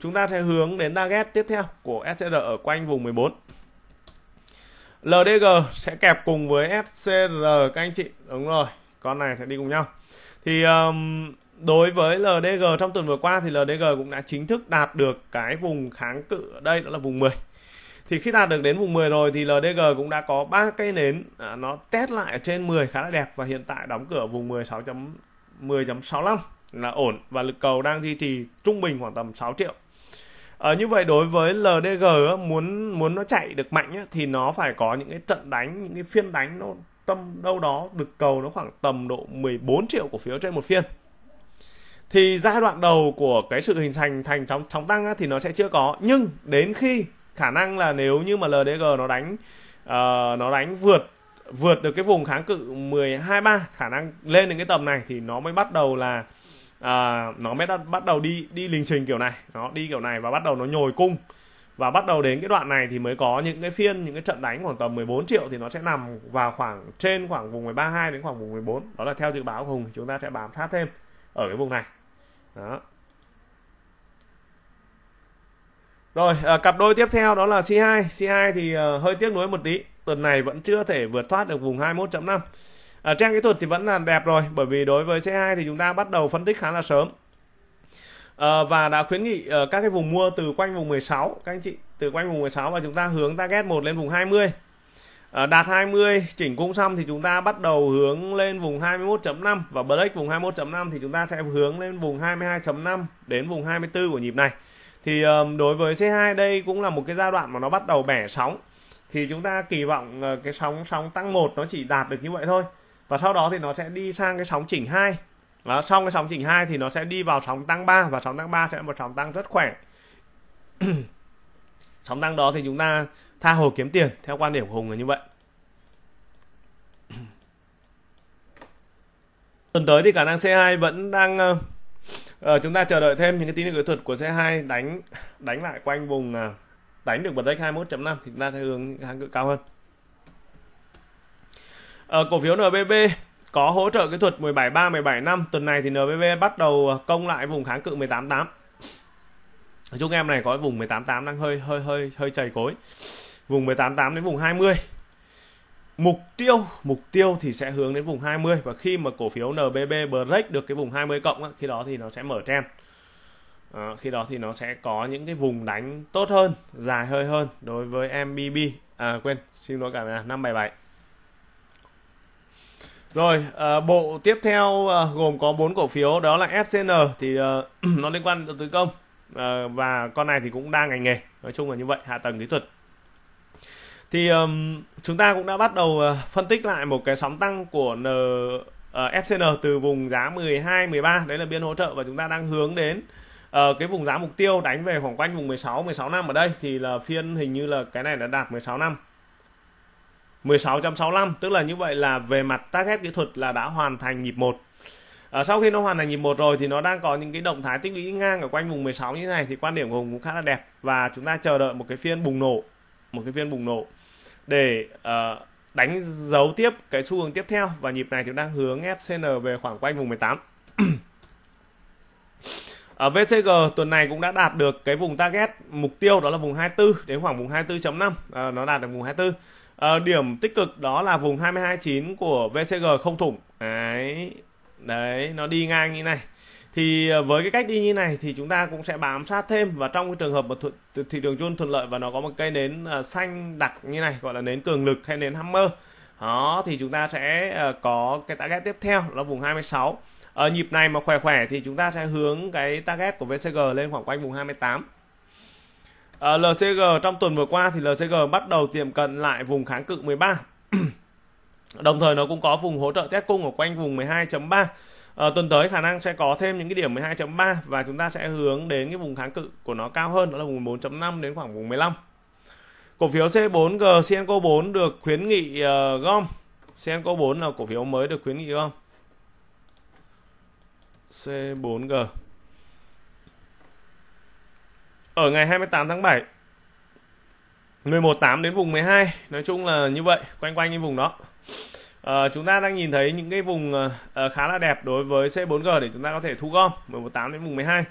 chúng ta sẽ hướng đến target tiếp theo của SCR ở quanh vùng 14 LDG sẽ kẹp cùng với FCR các anh chị đúng rồi con này sẽ đi cùng nhau thì um, đối với LDG trong tuần vừa qua thì LDG cũng đã chính thức đạt được cái vùng kháng cự ở đây đó là vùng 10 thì khi đạt được đến vùng 10 rồi thì LDG cũng đã có ba cây nến à, nó test lại ở trên 10 khá là đẹp và hiện tại đóng cửa vùng 16.10.65 là ổn và lực cầu đang duy trì trung bình khoảng tầm 6 triệu à, như vậy đối với LDG á, muốn muốn nó chạy được mạnh á, thì nó phải có những cái trận đánh những cái phiên đánh nó tâm đâu đó lực cầu nó khoảng tầm độ 14 triệu cổ phiếu trên một phiên thì giai đoạn đầu của cái sự hình thành thành sóng sóng tăng á, thì nó sẽ chưa có nhưng đến khi khả năng là nếu như mà LDG nó đánh uh, nó đánh vượt vượt được cái vùng kháng cự 123 khả năng lên đến cái tầm này thì nó mới bắt đầu là à, nó mới bắt đầu đi đi lịch trình kiểu này nó đi kiểu này và bắt đầu nó nhồi cung và bắt đầu đến cái đoạn này thì mới có những cái phiên những cái trận đánh khoảng tầm 14 triệu thì nó sẽ nằm vào khoảng trên khoảng vùng 132 đến khoảng vùng 14 đó là theo dự báo của Hùng chúng ta sẽ bám sát thêm ở cái vùng này đó Rồi, à, cặp đôi tiếp theo đó là C2. C2 thì à, hơi tiếc nuối một tí. Tuần này vẫn chưa thể vượt thoát được vùng 21.5. À, trang kỹ thuật thì vẫn là đẹp rồi. Bởi vì đối với C2 thì chúng ta bắt đầu phân tích khá là sớm. À, và đã khuyến nghị à, các cái vùng mua từ quanh vùng 16. Các anh chị, từ quanh vùng 16 và chúng ta hướng target 1 lên vùng 20. À, đạt 20 chỉnh cung xong thì chúng ta bắt đầu hướng lên vùng 21.5 và break vùng 21.5 thì chúng ta sẽ hướng lên vùng 22.5 đến vùng 24 của nhịp này thì um, đối với C2 đây cũng là một cái giai đoạn mà nó bắt đầu bẻ sóng thì chúng ta kỳ vọng uh, cái sóng sóng tăng một nó chỉ đạt được như vậy thôi và sau đó thì nó sẽ đi sang cái sóng chỉnh hai đó, xong cái sóng chỉnh hai thì nó sẽ đi vào sóng tăng 3 và sóng tăng 3 sẽ là một sóng tăng rất khỏe sóng tăng đó thì chúng ta tha hồ kiếm tiền theo quan điểm của Hùng là như vậy tuần tới thì khả năng C2 vẫn đang Ờ, chúng ta chờ đợi thêm những cái tín hiệu kỹ thuật của C2 đánh đánh lại quanh vùng à, đánh được bật break 21.5 thì chúng ta sẽ hướng hàng cự cao hơn. Ờ, cổ phiếu NBB có hỗ trợ kỹ thuật 17.3 17.5 tuần này thì NBB bắt đầu à, công lại vùng kháng cự 18.8. Chúng em này có vùng 18.8 đang hơi hơi hơi hơi chảy cối. Vùng 18.8 đến vùng 20 mục tiêu mục tiêu thì sẽ hướng đến vùng 20 và khi mà cổ phiếu NBB break được cái vùng 20 cộng á, khi đó thì nó sẽ mở trend à, khi đó thì nó sẽ có những cái vùng đánh tốt hơn dài hơi hơn đối với MBB à quên xin lỗi cả nhà 577 rồi à, bộ tiếp theo à, gồm có bốn cổ phiếu đó là FCN thì à, nó liên quan đến tấn công à, và con này thì cũng đa ngành nghề nói chung là như vậy hạ tầng kỹ thuật thì um, chúng ta cũng đã bắt đầu uh, phân tích lại một cái sóng tăng của N, uh, ờ, FCN từ vùng giá 12 13 đấy là biên hỗ trợ và chúng ta đang hướng đến uh, cái vùng giá mục tiêu đánh về khoảng quanh vùng 16 16 năm ở đây thì là phiên hình như là cái này đã đạt 16 năm 1665 tức là như vậy là về mặt target kỹ thuật là đã hoàn thành nhịp 1 à, sau khi nó hoàn thành nhịp một rồi thì nó đang có những cái động thái tích lũy ngang ở quanh vùng 16 như thế này thì quan điểm của Hùng cũng khá là đẹp và chúng ta chờ đợi một cái phiên bùng nổ một cái phiên bùng nổ để uh, đánh dấu tiếp cái xu hướng tiếp theo và nhịp này thì đang hướng FCN về khoảng quanh vùng 18 ở VCG tuần này cũng đã đạt được cái vùng target mục tiêu đó là vùng 24 đến khoảng vùng 24.5 à, ờ, nó đạt được vùng 24 à, ờ, điểm tích cực đó là vùng 22.9 của VCG không thủng đấy đấy nó đi ngang như này thì ờ, với cái cách đi như này thì chúng ta cũng sẽ bám sát thêm và trong cái trường hợp mà thuận, thị trường chun thuận lợi và nó có một cây nến ờ, xanh đặc như này gọi là nến cường lực hay nến hammer đó thì chúng ta sẽ ờ, có cái target tiếp theo là vùng 26 ở nhịp này mà khỏe khỏe thì chúng ta sẽ hướng cái target của VCG lên khoảng quanh vùng 28 ở LCG trong tuần vừa qua thì LCG bắt đầu tiệm cận lại vùng kháng cự 13 đồng thời nó cũng có vùng hỗ trợ test cung ở quanh vùng 12.3 à, tuần tới khả năng sẽ có thêm những cái điểm 12.3 và chúng ta sẽ hướng đến cái vùng kháng cự của nó cao hơn đó là vùng 4.5 đến khoảng vùng 15 cổ phiếu C4G Senco 4 được khuyến nghị uh, gom Senco 4 là cổ phiếu mới được khuyến nghị gom C4G ở ngày 28 tháng 7 11.8 đến vùng 12 nói chung là như vậy quanh quanh cái vùng đó À, chúng ta đang nhìn thấy những cái vùng à, khá là đẹp đối với C4G để chúng ta có thể thu gom 18 đến vùng 12.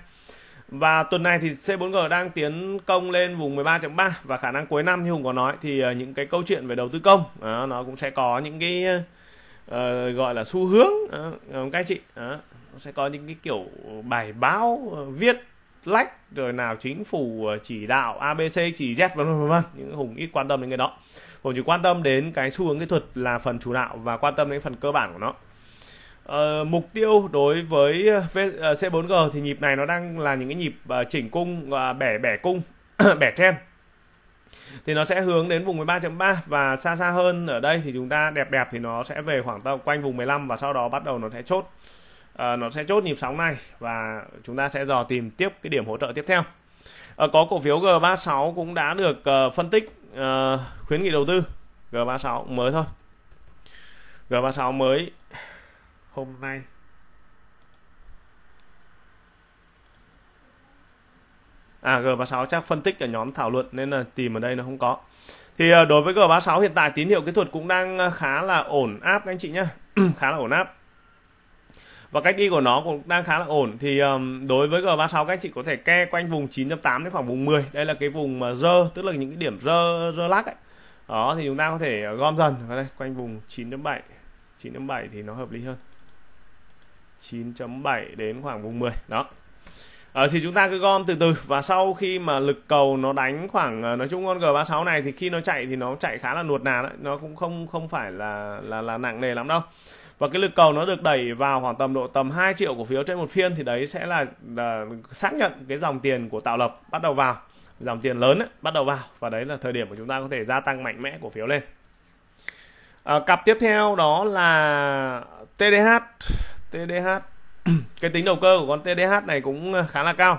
Và tuần này thì C4G đang tiến công lên vùng 13.3 và khả năng cuối năm như Hùng có nói thì những cái câu chuyện về đầu tư công à, nó cũng sẽ có những cái à, gọi là xu hướng à, các anh chị à, sẽ có những cái kiểu bài báo viết lách like, rồi nào chính phủ chỉ đạo ABC chỉ Z vân vân những Hùng ít quan tâm đến cái đó. Vâng, chỉ quan tâm đến cái xu hướng kỹ thuật là phần chủ đạo và quan tâm đến phần cơ bản của nó Uh, mục tiêu đối với C4G ờ, ờ, thì nhịp này nó đang là những cái nhịp uh, chỉnh cung uh, bẻ bẻ cung bẻ chen thì nó sẽ hướng đến vùng 13.3 và xa xa hơn ở đây thì chúng ta đẹp đẹp thì nó sẽ về khoảng tầm quanh vùng 15 và sau đó bắt đầu nó sẽ chốt à, nó sẽ chốt nhịp sóng này và chúng ta sẽ dò tìm tiếp cái điểm hỗ trợ tiếp theo à, có cổ phiếu G36 cũng đã được uh, phân tích Ờ, khuyến nghị đầu tư G36 mới thôi G36 mới hôm nay À G36 chắc phân tích ở nhóm thảo luận nên là tìm ở đây nó không có. Thì ờ, đối với G36 hiện tại tín hiệu kỹ thuật cũng đang ờ, khá là ổn áp các anh chị nhé khá là ổn áp và cách đi của nó cũng đang khá là ổn thì um, đối với G36 các anh chị có thể ke quanh vùng 9.8 đến khoảng vùng 10 đây là cái vùng mà rơ tức là những cái điểm rơ rơ lắc ấy đó thì chúng ta có thể ờ, gom dần ở đây quanh vùng 9.7 9.7 thì nó hợp lý hơn 9.7 đến khoảng vùng 10 đó À, thì chúng ta cứ gom từ từ và sau khi mà lực cầu nó đánh khoảng ờ, nói chung con G36 này thì khi nó chạy thì nó chạy khá là nuột nà đấy, nó cũng không không phải là là là nặng nề lắm đâu và cái lực cầu nó được đẩy vào khoảng tầm độ tầm 2 triệu cổ phiếu trên một phiên thì đấy sẽ là, là xác nhận cái dòng tiền của tạo lập bắt đầu vào dòng tiền lớn ấy, bắt đầu vào và đấy là thời điểm mà chúng ta có thể gia tăng mạnh mẽ cổ phiếu lên à, cặp tiếp theo đó là TDH TDH cái tính đầu cơ của con TDH này cũng khá là cao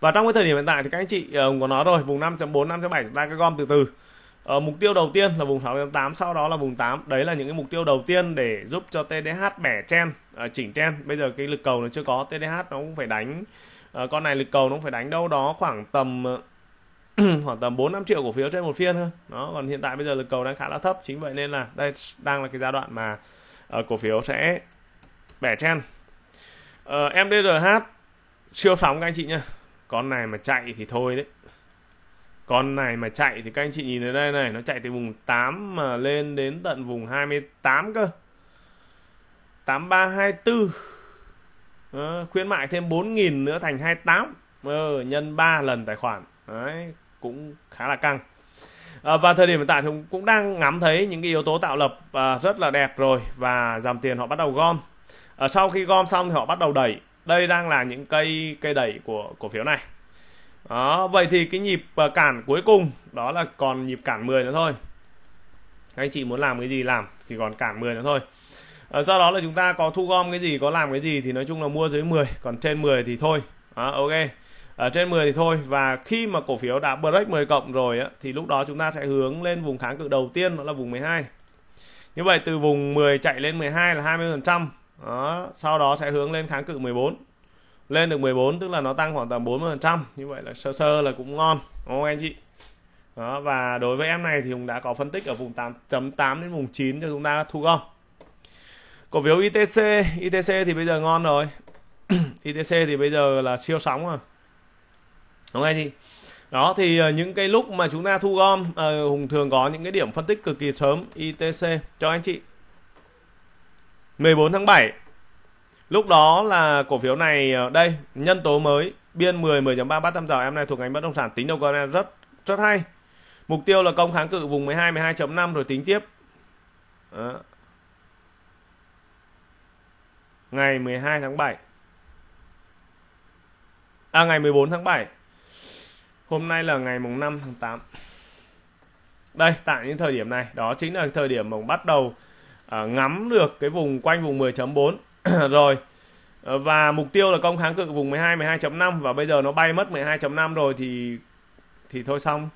và trong cái thời điểm hiện tại thì các anh chị ờ, cũng có nói rồi vùng 5.4 5.7 chúng ta cứ gom từ từ Ờ, mục tiêu đầu tiên là vùng 6.8 sau đó là vùng 8 đấy là những cái mục tiêu đầu tiên để giúp cho TDH bẻ chen à, chỉnh chen bây giờ cái lực cầu nó chưa có TDH nó cũng phải đánh à, con này lực cầu nó cũng phải đánh đâu đó khoảng tầm khoảng tầm 4 5 triệu cổ phiếu trên một phiên thôi nó còn hiện tại bây giờ lực cầu đang khá là thấp chính vậy nên là đây đang là cái giai đoạn mà à, cổ phiếu sẽ bẻ chen à, MDRH siêu sóng các anh chị nhá con này mà chạy thì thôi đấy con này mà chạy thì các anh chị nhìn ở đây này nó chạy từ vùng 8 mà lên đến tận vùng 28 cơ 8324 à, ờ, khuyến mại thêm 4.000 nữa thành 28 ừ, ờ, nhân 3 lần tài khoản đấy cũng khá là căng à, và thời điểm hiện tại thì cũng đang ngắm thấy những cái yếu tố tạo lập à, rất là đẹp rồi và dòng tiền họ bắt đầu gom à, sau khi gom xong thì họ bắt đầu đẩy đây đang là những cây cây đẩy của cổ phiếu này đó vậy thì cái nhịp ờ, cản cuối cùng đó là còn nhịp cản 10 nữa thôi anh chị muốn làm cái gì làm thì còn cản 10 nữa thôi ờ, do đó là chúng ta có thu gom cái gì có làm cái gì thì nói chung là mua dưới 10 còn trên 10 thì thôi đó, ok ở ờ, trên 10 thì thôi và khi mà cổ phiếu đã break 10 cộng rồi á, thì lúc đó chúng ta sẽ hướng lên vùng kháng cự đầu tiên đó là vùng 12 như vậy từ vùng 10 chạy lên 12 là 20 phần sau đó sẽ hướng lên kháng cự 14 lên được 14 tức là nó tăng khoảng tầm 40% như vậy là sơ sơ là cũng ngon đúng không anh chị đó và đối với em này thì Hùng đã có phân tích ở vùng 8.8 đến vùng 9 cho chúng ta thu gom cổ phiếu ITC ITC thì bây giờ ngon rồi ITC thì bây giờ là siêu sóng rồi đúng không anh chị đó thì ờ, những cái lúc mà chúng ta thu gom ờ, Hùng thường có những cái điểm phân tích cực kỳ sớm ITC cho anh chị 14 tháng 7 lúc đó là cổ phiếu này ờ, đây nhân tố mới biên 10 10.3 bát thăm dò em này thuộc ngành bất động sản tính đầu cơ rất rất hay mục tiêu là công kháng cự vùng 12 12.5 rồi tính tiếp đó. ngày 12 tháng 7 à ngày 14 tháng 7 hôm nay là ngày mùng 5 tháng 8 đây tại những thời điểm này đó chính là thời điểm mà bắt đầu à, ngắm được cái vùng quanh vùng 10.4 rồi ờ, và mục tiêu là công kháng cự vùng 12 12.5 và bây giờ nó bay mất 12.5 rồi thì thì thôi xong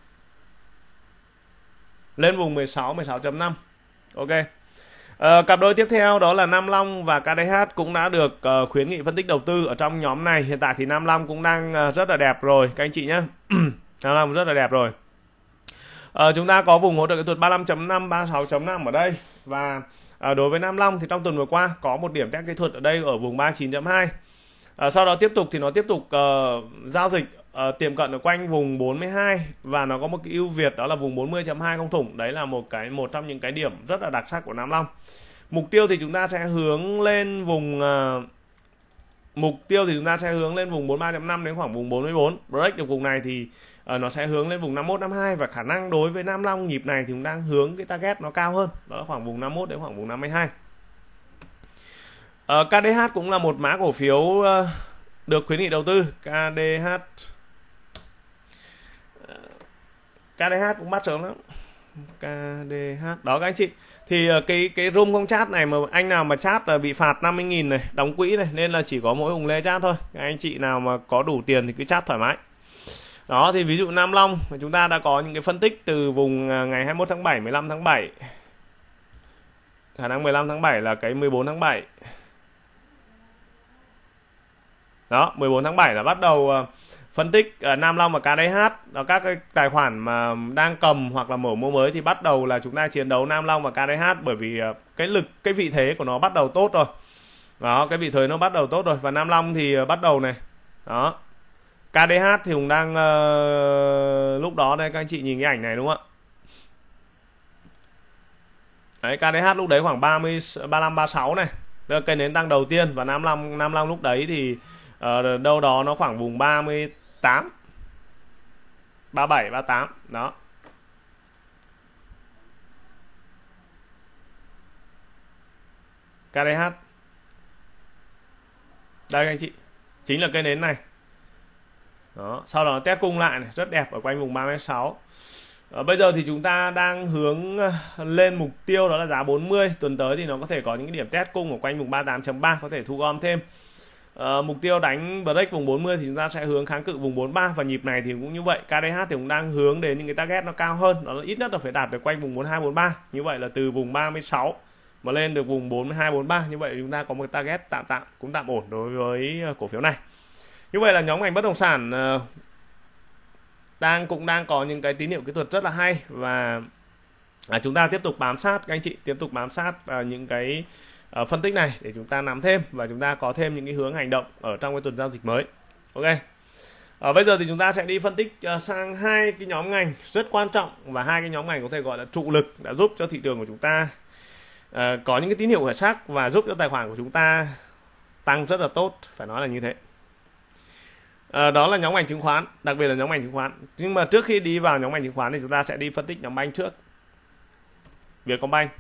lên vùng 16 16.5 ok à, cặp đôi tiếp theo đó là Nam Long và KDH cũng đã được uh, khuyến nghị phân tích đầu tư ở trong nhóm này hiện tại thì Nam Long cũng đang uh, rất là đẹp rồi các anh chị nhé Nam Long rất là đẹp rồi à, chúng ta có vùng hỗ trợ kỹ thuật 35.5 36.5 ở đây và à, đối với Nam Long thì trong tuần vừa qua có một điểm test kỹ thuật ở đây ở vùng 39.2 à, sau đó tiếp tục thì nó tiếp tục uh, giao dịch uh, ờ, tiềm cận ở quanh vùng 42 và nó có một cái ưu việt đó là vùng 40.2 không thủng đấy là một cái một trong những cái điểm rất là đặc sắc của Nam Long mục tiêu thì chúng ta sẽ hướng lên vùng uh, mục tiêu thì chúng ta sẽ hướng lên vùng 43.5 đến khoảng vùng 44 break được vùng này thì uh, nó sẽ hướng lên vùng 51 52 và khả năng đối với Nam Long nhịp này thì chúng đang hướng cái target nó cao hơn đó là khoảng vùng 51 đến khoảng vùng 52 uh, KDH cũng là một mã cổ phiếu uh, được khuyến nghị đầu tư KDH ờ, KDH cũng bắt sớm lắm KDH đó các anh chị thì ờ, cái cái room không chat này mà anh nào mà chat là bị phạt 50.000 này đóng quỹ này nên là chỉ có mỗi hùng lê chat thôi anh chị nào mà có đủ tiền thì cứ chat thoải mái đó thì ví dụ Nam Long chúng ta đã có những cái phân tích từ vùng à, ngày 21 tháng 7 15 tháng 7 khả năng 15 tháng 7 là cái 14 tháng 7 đó 14 tháng 7 là bắt đầu à, phân tích ở ờ, Nam Long và KDH đó ờ, các cái tài khoản mà đang cầm hoặc là mở mua mới thì bắt đầu là chúng ta chiến đấu Nam Long và KDH bởi vì ờ, cái lực cái vị thế của nó bắt đầu tốt rồi đó cái vị thế nó bắt đầu tốt rồi và Nam Long thì bắt đầu này đó KDH thì cũng đang uh, lúc đó đây các anh chị nhìn cái ảnh này đúng không ạ đấy KDH lúc đấy khoảng 30 35 36 này tức là cây nến tăng đầu tiên và Nam Long Nam Long lúc đấy thì ở đâu đó nó khoảng vùng 30 8 37 38 đó KDH đây anh chị chính là cây nến này đó sau đó test cung lại này rất đẹp ở quanh vùng 36 à, ờ, bây giờ thì chúng ta đang hướng ờ, lên mục tiêu đó là giá 40 tuần tới thì nó có thể có những cái điểm test cung ở quanh vùng 38.3 có thể thu gom thêm Uh, mục tiêu đánh break vùng 40 thì chúng ta sẽ hướng kháng cự vùng 43 và nhịp này thì cũng như vậy KDH thì cũng đang hướng đến những cái target nó cao hơn nó ít nhất là phải đạt được quanh vùng 42 43 như vậy là từ vùng 36 mà lên được vùng 42 43 như vậy chúng ta có một target tạm tạm cũng tạm ổn đối với ờ, cổ phiếu này như vậy là nhóm ngành bất động sản uh, đang cũng đang có những cái tín hiệu kỹ thuật rất là hay và à, chúng ta tiếp tục bám sát các anh chị tiếp tục bám sát à, những cái Ờ, phân tích này để chúng ta nắm thêm và chúng ta có thêm những cái hướng hành động ở trong cái tuần giao dịch mới ok ở ờ, bây giờ thì chúng ta sẽ đi phân tích ờ, sang hai cái nhóm ngành rất quan trọng và hai cái nhóm ngành có thể gọi là trụ lực đã giúp cho thị trường của chúng ta có những cái tín hiệu khởi sắc và giúp cho tài khoản của chúng ta tăng rất là tốt phải nói là như thế đó là nhóm ngành chứng khoán đặc biệt là nhóm ngành chứng khoán nhưng mà trước khi đi vào nhóm ngành chứng khoán thì chúng ta sẽ đi phân tích nhóm banh trước Vietcombank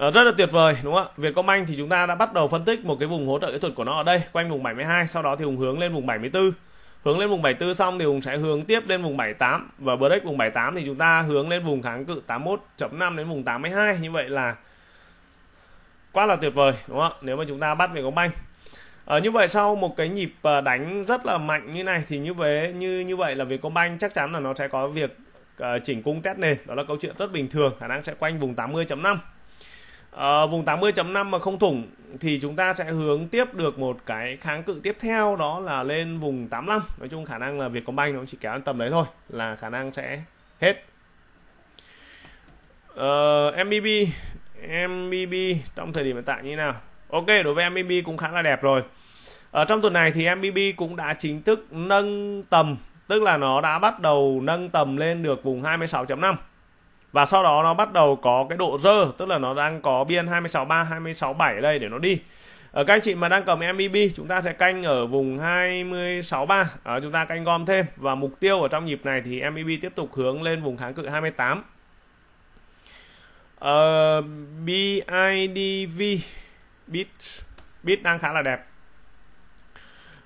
Ờ, rất là tuyệt vời đúng không ạ? Vietcombank thì chúng ta đã bắt đầu phân tích một cái vùng hỗ trợ kỹ thuật của nó ở đây quanh vùng 72, sau đó thì Hùng hướng lên vùng 74. Hướng lên vùng 74 xong thì Hùng sẽ hướng tiếp lên vùng 78 và break vùng 78 thì chúng ta hướng lên vùng kháng cự 81.5 đến vùng 82 như vậy là quá là tuyệt vời đúng không ạ? Nếu mà chúng ta bắt Vietcombank ở ờ, như vậy sau một cái nhịp ờ, đánh rất là mạnh như này thì như vậy như như vậy là Vietcombank chắc chắn là nó sẽ có việc chỉnh cung test nền đó là câu chuyện rất bình thường khả năng sẽ quanh vùng 80.5 à, vùng 80.5 mà không thủng thì chúng ta sẽ hướng tiếp được một cái kháng cự tiếp theo đó là lên vùng 85 nói chung khả năng là Vietcombank nó chỉ kéo tầm đấy thôi là khả năng sẽ hết uh, ờ, MBB MBB trong thời điểm hiện tại như thế nào Ok đối với MBB cũng khá là đẹp rồi ở ờ, trong tuần này thì MBB cũng đã chính thức nâng tầm tức là nó đã bắt đầu nâng tầm lên được vùng 26.5 và sau đó nó bắt đầu có cái độ rơ tức là nó đang có biên 263 267 ở đây để nó đi ở ờ, các anh chị mà đang cầm MBB e chúng ta sẽ canh ở vùng 263 ở ờ, chúng ta canh gom thêm và mục tiêu ở trong nhịp này thì MBB e tiếp tục hướng lên vùng kháng cự 28 uh, BIDV bit bit đang khá là đẹp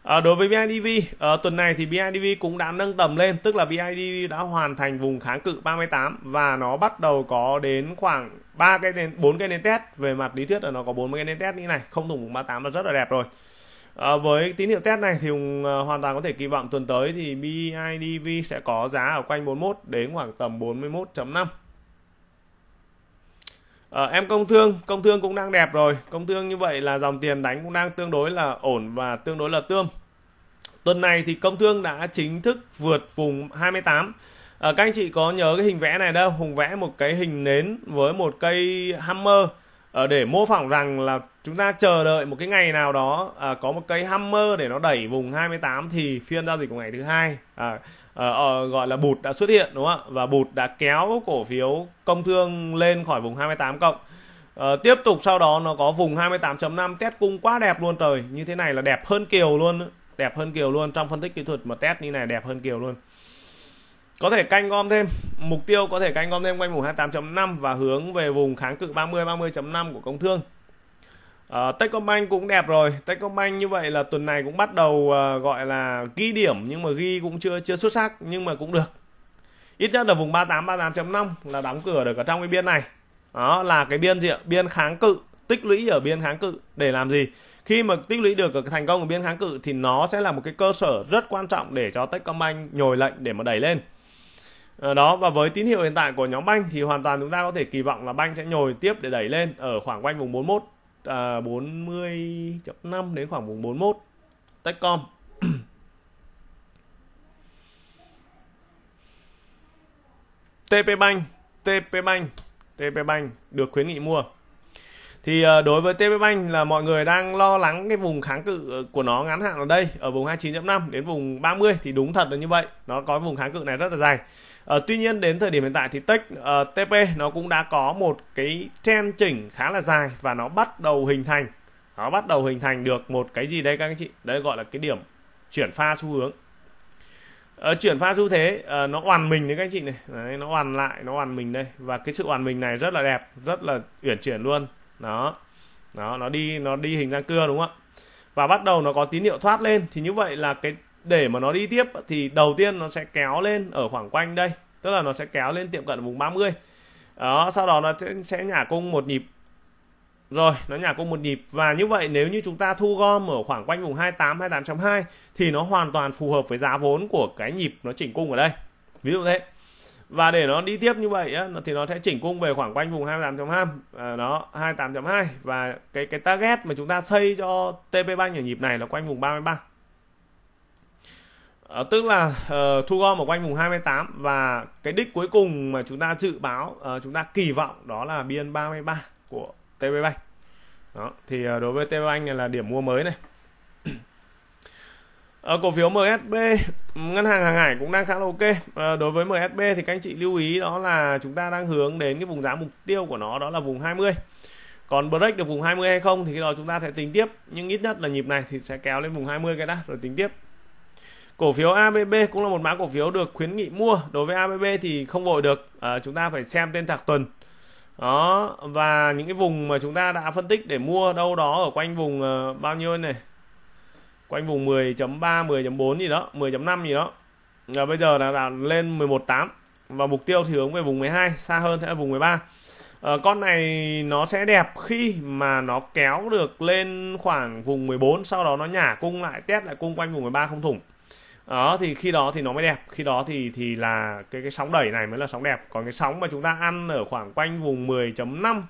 À, đối với BIDV, à, ờ, tuần này thì BIDV cũng đã nâng tầm lên, tức là BIDV đã hoàn thành vùng kháng cự 38 và nó bắt đầu có đến khoảng 3 cái nền 4 cái nền test về mặt lý thuyết là nó có 4 cái nền test như này, không thủng vùng 38 là rất là đẹp rồi. À, với tín hiệu test này thì ừ, hoàn toàn có thể kỳ vọng tuần tới thì BIDV sẽ có giá ở quanh 41 đến khoảng tầm 41.5 À, em công thương, công thương cũng đang đẹp rồi. Công thương như vậy là dòng tiền đánh cũng đang tương đối là ổn và tương đối là tươm. Tuần này thì công thương đã chính thức vượt vùng 28. À, ờ, các anh chị có nhớ cái hình vẽ này đâu? Hùng vẽ một cái hình nến với một cây hammer à, để mô phỏng rằng là chúng ta chờ đợi một cái ngày nào đó à, có một cây hammer để nó đẩy vùng 28 thì phiên giao dịch của ngày thứ hai. À, uh, gọi là bụt đã xuất hiện đúng không ạ và bụt đã kéo cổ phiếu công thương lên khỏi vùng 28 cộng Uh, tiếp tục sau đó nó có vùng 28.5 test cung quá đẹp luôn trời như thế này là đẹp hơn kiều luôn đẹp hơn kiều luôn trong phân tích kỹ thuật mà test như này đẹp hơn kiều luôn có thể canh gom thêm mục tiêu có thể canh gom thêm quanh vùng 28.5 và hướng về vùng kháng cự 30 30.5 của công thương À, Techcombank cũng đẹp rồi. Techcombank như vậy là tuần này cũng bắt đầu à, gọi là ghi điểm nhưng mà ghi cũng chưa chưa xuất sắc nhưng mà cũng được. Ít nhất là vùng 38 38.5 là đóng cửa được ở trong cái biên này. Đó là cái biên gì ạ? Biên kháng cự, tích lũy ở biên kháng cự để làm gì? Khi mà tích lũy được ở thành công ở biên kháng cự thì nó sẽ là một cái cơ sở rất quan trọng để cho Techcombank nhồi lệnh để mà đẩy lên ờ, đó và với tín hiệu hiện tại của nhóm banh thì hoàn toàn chúng ta có thể kỳ vọng là banh sẽ nhồi tiếp để đẩy lên ở khoảng quanh vùng 41 à, 40.5 đến khoảng vùng 41 Techcom tp tp bank bank tp bank được khuyến nghị mua thì à, đối với tp bank là mọi người đang lo lắng cái vùng kháng cự của nó ngắn hạn ở đây ở vùng 29.5 đến vùng 30 thì đúng thật là như vậy nó có vùng kháng cự này rất là dài à, tuy nhiên đến thời điểm hiện tại thì tech uh, ờ, tp nó cũng đã có một cái chen chỉnh khá là dài và nó bắt đầu hình thành nó bắt đầu hình thành được một cái gì đây các anh chị đấy gọi là cái điểm chuyển pha xu hướng uh, chuyển pha xu thế uh, nó hoàn mình đấy các anh chị này đấy, nó hoàn lại nó hoàn mình đây và cái sự hoàn mình này rất là đẹp rất là uyển chuyển luôn nó nó nó đi nó đi hình răng cưa đúng không ạ và bắt đầu nó có tín hiệu thoát lên thì như vậy là cái để mà nó đi tiếp thì đầu tiên nó sẽ kéo lên ở khoảng quanh đây tức là nó sẽ kéo lên tiệm cận vùng 30 đó sau đó nó sẽ nhả cung một nhịp rồi nó nhả cung một nhịp và như vậy nếu như chúng ta thu gom ở khoảng quanh vùng 28 28.2 thì nó hoàn toàn phù hợp với giá vốn của cái nhịp nó chỉnh cung ở đây ví dụ thế và để nó đi tiếp như vậy á, thì nó sẽ chỉnh cung về khoảng quanh vùng 28.2 à, đó 28.2 và cái cái target mà chúng ta xây cho TP Bank ở nhịp này là quanh vùng 33 À, tức là uh, ờ, thu gom ở quanh vùng 28 và cái đích cuối cùng mà chúng ta dự báo uh, chúng ta kỳ vọng đó là biên 33 của TB Bank. Đó, thì uh, đối với TB Bank này là điểm mua mới này. Ở cổ phiếu MSB, ngân hàng hàng hải cũng đang khá là ok. À, đối với MSB thì các anh chị lưu ý đó là chúng ta đang hướng đến cái vùng giá mục tiêu của nó đó là vùng 20. Còn break được vùng 20 hay không thì khi đó chúng ta sẽ tính tiếp, nhưng ít nhất là nhịp này thì sẽ kéo lên vùng 20 cái đã rồi tính tiếp. Cổ phiếu ABB cũng là một mã cổ phiếu được khuyến nghị mua. Đối với ABB thì không vội được, à, chúng ta phải xem tên thạc tuần. Đó, và những cái vùng mà chúng ta đã phân tích để mua đâu đó ở quanh vùng uh, bao nhiêu này? Quanh vùng 10.3, 10.4 gì đó, 10.5 gì đó. và bây giờ là, là lên 11.8 và mục tiêu thì hướng về vùng 12, xa hơn sẽ là vùng 13. À, ờ, con này nó sẽ đẹp khi mà nó kéo được lên khoảng vùng 14, sau đó nó nhả cung lại, test lại cung quanh vùng 13 không thủng đó thì khi đó thì nó mới đẹp khi đó thì thì là cái cái sóng đẩy này mới là sóng đẹp còn cái sóng mà chúng ta ăn ở khoảng quanh vùng 10.5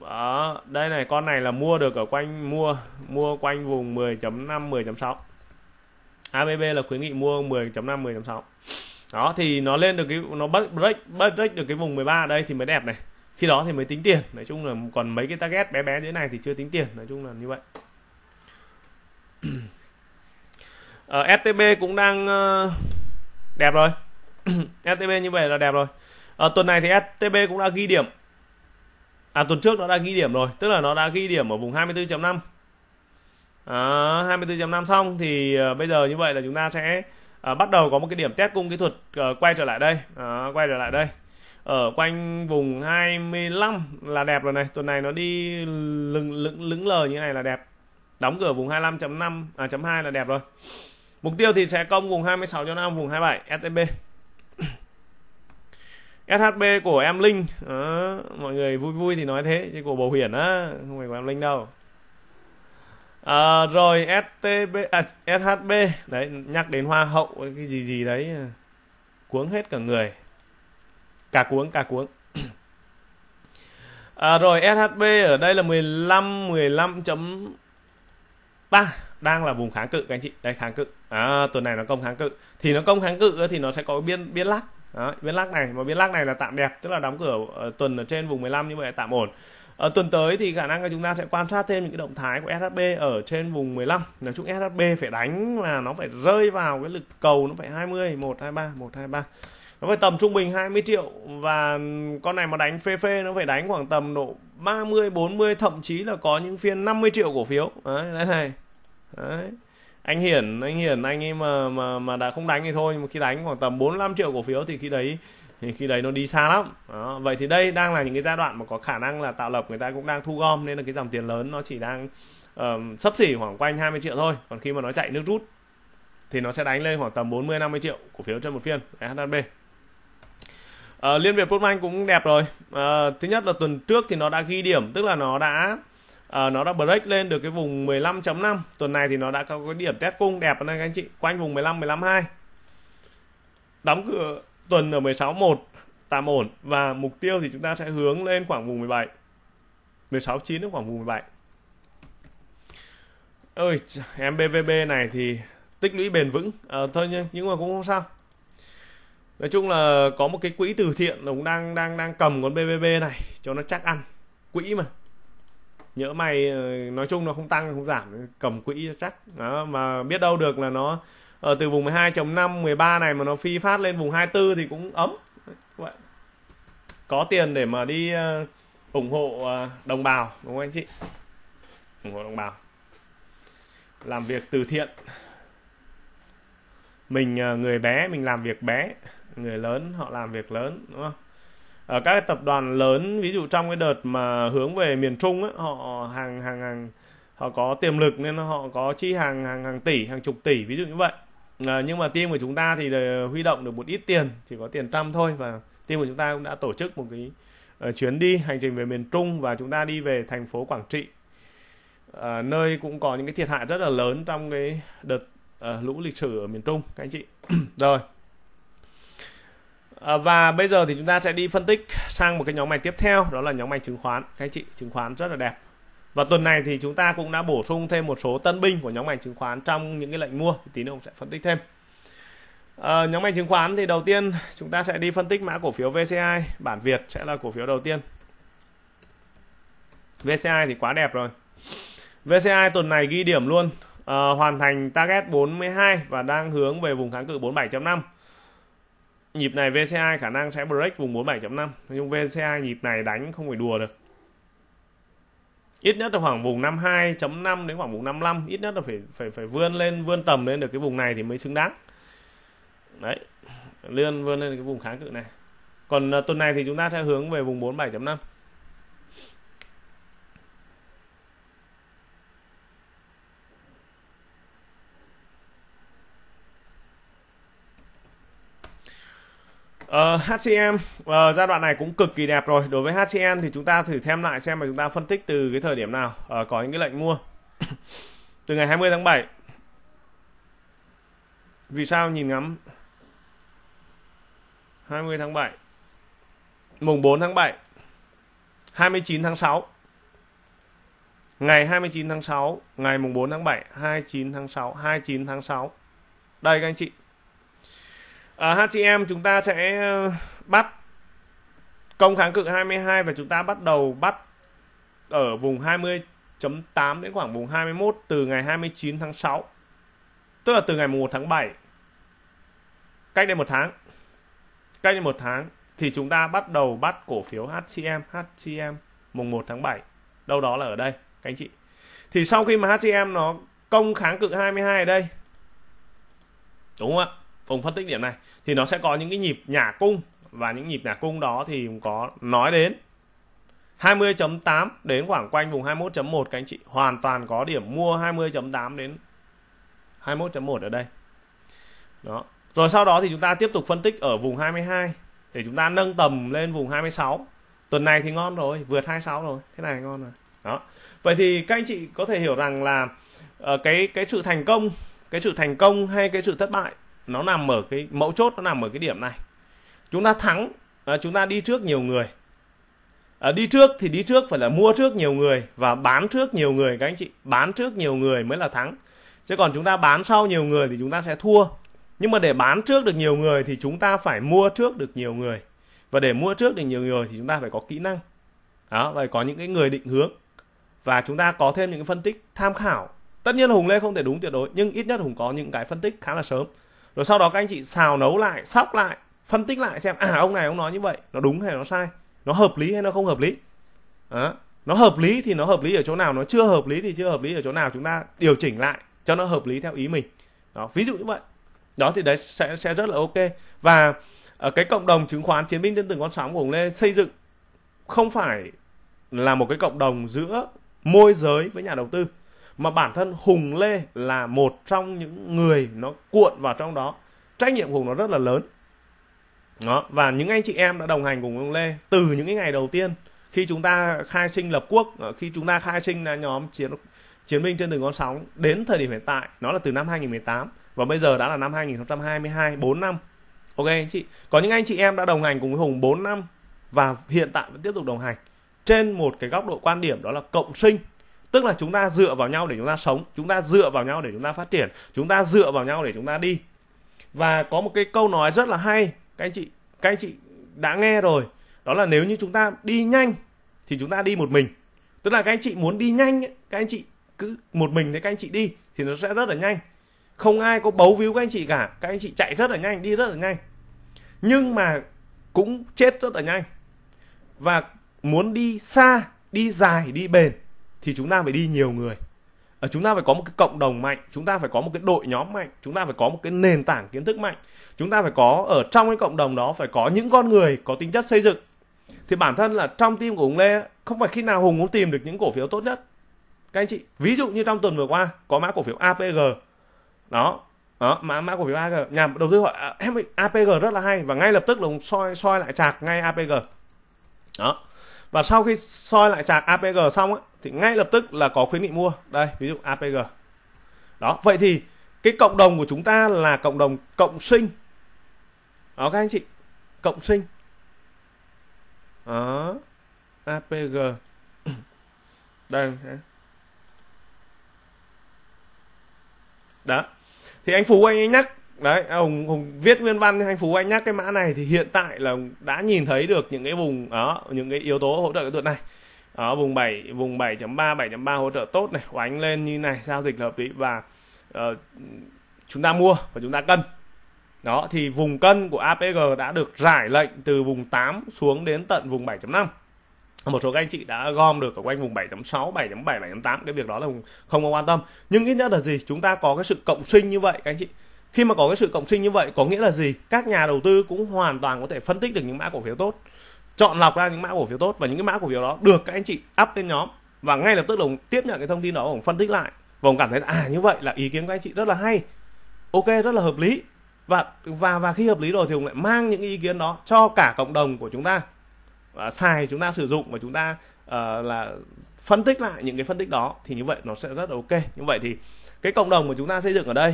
đó, đây này con này là mua được ở quanh mua mua quanh vùng 10.5 10.6 ABB là khuyến nghị mua 10.5 10.6 đó thì nó lên được cái nó break bắt break được cái vùng 13 đây thì mới đẹp này khi đó thì mới tính tiền nói chung là còn mấy cái target bé bé như thế này thì chưa tính tiền nói chung là như vậy uh, ờ, STB cũng đang uh, đẹp rồi STB như vậy là đẹp rồi à, tuần này thì STB cũng đã ghi điểm à tuần trước nó đã ghi điểm rồi tức là nó đã ghi điểm ở vùng 24.5 à, 24.5 xong thì uh, bây giờ như vậy là chúng ta sẽ uh, bắt đầu có một cái điểm test cung kỹ thuật uh, quay trở lại đây uh, quay trở lại đây ở quanh vùng 25 là đẹp rồi này tuần này nó đi lững lững lững lờ như này là đẹp đóng cửa vùng 25.5 à chấm 2 là đẹp rồi mục tiêu thì sẽ công vùng 26 cho 5 vùng 27 STB SHB của em Linh à, mọi người vui vui thì nói thế chứ của Bầu huyền á không phải của em Linh đâu à, rồi STB à, SHB đấy nhắc đến hoa hậu cái gì gì đấy à, cuống hết cả người cả cuống cả cuống à, rồi SHB ở đây là 15 15.3 đang là vùng kháng cự các anh chị đây kháng cự à, tuần này nó công kháng cự thì nó công kháng cự thì nó sẽ có biên biên lắc đó, biên lắc này và biên lắc này là tạm đẹp tức là đóng cửa uh, tuần ở trên vùng 15 như vậy tạm ổn ở tuần tới thì khả năng là chúng ta sẽ quan sát thêm những cái động thái của SHB ở trên vùng 15 nói chung SHB phải đánh là nó phải rơi vào cái lực cầu nó phải 20 123 123 nó phải tầm trung bình 20 triệu và con này mà đánh phê phê nó phải đánh khoảng tầm độ 30 40 thậm chí là có những phiên 50 triệu cổ phiếu đấy, đây này đấy anh hiển anh hiển anh ấy mà mà mà đã không đánh thì thôi nhưng mà khi đánh khoảng tầm 45 triệu cổ phiếu thì khi đấy thì khi đấy nó đi xa lắm đó. vậy thì đây đang là những cái giai đoạn mà có khả năng là tạo lập người ta cũng đang thu gom nên là cái dòng tiền lớn nó chỉ đang um, sấp xỉ khoảng quanh 20 triệu thôi còn khi mà nó chạy nước rút thì nó sẽ đánh lên khoảng tầm 40 50 triệu cổ phiếu trên một phiên SHB uh, ờ, Liên Việt Postbank cũng đẹp rồi uh, thứ nhất là tuần trước thì nó đã ghi điểm tức là nó đã À, nó đã break lên được cái vùng 15.5 tuần này thì nó đã có cái điểm test cung đẹp anh anh chị quanh vùng 15 15.2 đóng cửa tuần ở 16.1 tạm ổn và mục tiêu thì chúng ta sẽ hướng lên khoảng vùng 17 16.9 đến khoảng vùng 17 ơi em BVB này thì tích lũy bền vững à, thôi nhé nhưng mà cũng không sao nói chung là có một cái quỹ từ thiện nó cũng đang đang đang cầm con BBB này cho nó chắc ăn quỹ mà nhỡ mày ờ, nói chung nó không tăng không giảm cầm quỹ cho chắc đó mà biết đâu được là nó ở ờ, từ vùng 12.5 13 này mà nó phi phát lên vùng 24 thì cũng ấm vậy có tiền để mà đi ờ, ủng hộ đồng bào đúng không anh chị ủng hộ đồng bào làm việc từ thiện mình người bé mình làm việc bé người lớn họ làm việc lớn đúng không ở các tập đoàn lớn ví dụ trong cái đợt mà hướng về miền Trung ấy họ hàng hàng hàng họ có tiềm lực nên họ có chi hàng hàng hàng tỷ hàng chục tỷ ví dụ như vậy à, nhưng mà team của chúng ta thì huy động được một ít tiền chỉ có tiền trăm thôi và team của chúng ta cũng đã tổ chức một cái uh, chuyến đi hành trình về miền Trung và chúng ta đi về thành phố Quảng Trị à, nơi cũng có những cái thiệt hại rất là lớn trong cái đợt uh, lũ lịch sử ở miền Trung các anh chị rồi Ờ, và bây giờ thì chúng ta sẽ đi phân tích sang một cái nhóm ngành tiếp theo đó là nhóm ngành chứng khoán các chị chứng khoán rất là đẹp và tuần này thì chúng ta cũng đã bổ sung thêm một số tân binh của nhóm ngành chứng khoán trong những cái lệnh mua thì tí nữa ông sẽ phân tích thêm à, nhóm ngành chứng khoán thì đầu tiên chúng ta sẽ đi phân tích mã cổ phiếu VCI bản Việt sẽ là cổ phiếu đầu tiên VCI thì quá đẹp rồi VCI tuần này ghi điểm luôn à, hoàn thành target 42 và đang hướng về vùng kháng cự 47.5 nhịp này VCI khả năng sẽ break vùng 47.5 nhưng VCI nhịp này đánh không phải đùa được ít nhất là khoảng vùng 52.5 đến khoảng vùng 55 ít nhất là phải phải phải vươn lên vươn tầm lên được cái vùng này thì mới xứng đáng đấy lươn vươn lên cái vùng kháng cự này còn à, tuần này thì chúng ta sẽ hướng về vùng 47.5 Uh, ờ, HCM uh, ờ, giai đoạn này cũng cực kỳ đẹp rồi đối với HCM thì chúng ta thử xem lại xem mà chúng ta phân tích từ cái thời điểm nào uh, có những cái lệnh mua từ ngày 20 tháng 7 vì sao nhìn ngắm 20 tháng 7 mùng 4 tháng 7 29 tháng 6 ngày 29 tháng 6 ngày mùng 4 tháng 7 29 tháng 6 29 tháng 6 đây các anh chị ở à, HCM chúng ta sẽ ờ, bắt công kháng cự 22 và chúng ta bắt đầu bắt ở vùng 20.8 đến khoảng vùng 21 từ ngày 29 tháng 6 tức là từ ngày 1 tháng 7 cách đây một tháng cách đây một tháng thì chúng ta bắt đầu bắt cổ phiếu HCM HCM mùng 1 tháng 7 đâu đó là ở đây các anh chị thì sau khi mà HCM nó công kháng cự 22 ở đây đúng không ạ Hùng phân tích điểm này thì nó sẽ có những cái nhịp nhả cung và những nhịp nhả cung đó thì có nói đến 20.8 đến khoảng quanh vùng 21.1 các anh chị hoàn toàn có điểm mua 20.8 đến 21.1 ở đây. Đó. Rồi sau đó thì chúng ta tiếp tục phân tích ở vùng 22 để chúng ta nâng tầm lên vùng 26. Tuần này thì ngon rồi, vượt 26 rồi, thế này ngon rồi. Đó. Vậy thì các anh chị có thể hiểu rằng là ờ, cái cái sự thành công, cái sự thành công hay cái sự thất bại nó nằm ở cái mẫu chốt nó nằm ở cái điểm này chúng ta thắng à, chúng ta đi trước nhiều người à, đi trước thì đi trước phải là mua trước nhiều người và bán trước nhiều người các anh chị bán trước nhiều người mới là thắng chứ còn chúng ta bán sau nhiều người thì chúng ta sẽ thua nhưng mà để bán trước được nhiều người thì chúng ta phải mua trước được nhiều người và để mua trước được nhiều người thì chúng ta phải có kỹ năng đó phải có những cái người định hướng và chúng ta có thêm những cái phân tích tham khảo tất nhiên hùng lê không thể đúng tuyệt đối nhưng ít nhất hùng có những cái phân tích khá là sớm rồi sau đó các anh chị xào nấu lại sóc lại phân tích lại xem à ông này ông nói như vậy nó đúng hay nó sai nó hợp lý hay nó không hợp lý đó. nó hợp lý thì nó hợp lý ở chỗ nào nó chưa hợp lý thì chưa hợp lý ở chỗ nào chúng ta điều chỉnh lại cho nó hợp lý theo ý mình đó ví dụ như vậy đó thì đấy sẽ sẽ rất là ok và ở ờ, cái cộng đồng chứng khoán chiến binh trên từng con sóng của ông Lê xây dựng không phải là một cái cộng đồng giữa môi giới với nhà đầu tư mà bản thân Hùng Lê là một trong những người nó cuộn vào trong đó trách nhiệm của Hùng nó rất là lớn đó và những anh chị em đã đồng hành cùng Hùng Lê từ những cái ngày đầu tiên khi chúng ta khai sinh lập quốc ờ, khi chúng ta khai sinh là nhóm chiến chiến binh trên từng con sóng đến thời điểm hiện tại nó là từ năm 2018 và bây giờ đã là năm 2022 4 năm ok anh chị có những anh chị em đã đồng hành cùng với Hùng 4 năm và hiện tại vẫn tiếp tục đồng hành trên một cái góc độ quan điểm đó là cộng sinh tức là chúng ta dựa vào nhau để chúng ta sống chúng ta dựa vào nhau để chúng ta phát triển chúng ta dựa vào nhau để chúng ta đi và có một cái câu nói rất là hay các anh chị các anh chị đã nghe rồi đó là nếu như chúng ta đi nhanh thì chúng ta đi một mình tức là các anh chị muốn đi nhanh các anh chị cứ một mình thì các anh chị đi thì nó sẽ rất là nhanh không ai có bấu víu các anh chị cả các anh chị chạy rất là nhanh đi rất là nhanh nhưng mà cũng chết rất là nhanh và muốn đi xa đi dài đi bền thì chúng ta phải đi nhiều người ở ờ, chúng ta phải có một cái cộng đồng mạnh chúng ta phải có một cái đội nhóm mạnh chúng ta phải có một cái nền tảng kiến thức mạnh chúng ta phải có ở trong cái cộng đồng đó phải có những con người có tính chất xây dựng thì bản thân là trong team của hùng lê không phải khi nào hùng cũng tìm được những cổ phiếu tốt nhất các anh chị ví dụ như trong tuần vừa qua có mã cổ phiếu apg đó đó mã mã cổ phiếu apg nhà đầu tư hỏi à, em apg rất là hay và ngay lập tức là hùng soi soi lại chạc ngay apg đó và sau khi soi lại sạc APG xong ấy, thì ngay lập tức là có khuyến nghị mua đây ví dụ APG đó vậy thì cái cộng đồng của chúng ta là cộng đồng cộng sinh đó các anh chị cộng sinh đó APG đây đó thì anh Phú anh ấy nhắc đấy ông à, hùng viết nguyên văn anh phú anh nhắc cái mã này thì hiện tại là đã nhìn thấy được những cái vùng đó những cái yếu tố hỗ trợ kỹ thuật này ở vùng 7 vùng 7.3 7.3 hỗ trợ tốt này oánh lên như này giao dịch hợp lý và uh, chúng ta mua và chúng ta cân đó thì vùng cân của APG đã được giải lệnh từ vùng 8 xuống đến tận vùng 7.5 một số các anh chị đã gom được ở quanh vùng 7.6, 7.7, 7.8 cái việc đó là không có quan tâm nhưng ít nhất là gì chúng ta có cái sự cộng sinh như vậy các anh chị khi mà có cái sự cộng sinh như vậy có nghĩa là gì các nhà đầu tư cũng hoàn toàn có thể phân tích được những mã cổ phiếu tốt chọn lọc ra những mã cổ phiếu tốt và những cái mã cổ phiếu đó được các anh chị up lên nhóm và ngay lập tức đồng tiếp nhận cái thông tin đó ông phân tích lại và ông cảm thấy là, à như vậy là ý kiến của anh chị rất là hay ok rất là hợp lý và và và khi hợp lý rồi thì ông lại mang những ý kiến đó cho cả cộng đồng của chúng ta và xài chúng ta sử dụng và chúng ta uh, là phân tích lại những cái phân tích đó thì như vậy nó sẽ rất ok như vậy thì cái cộng đồng mà chúng ta xây dựng ở đây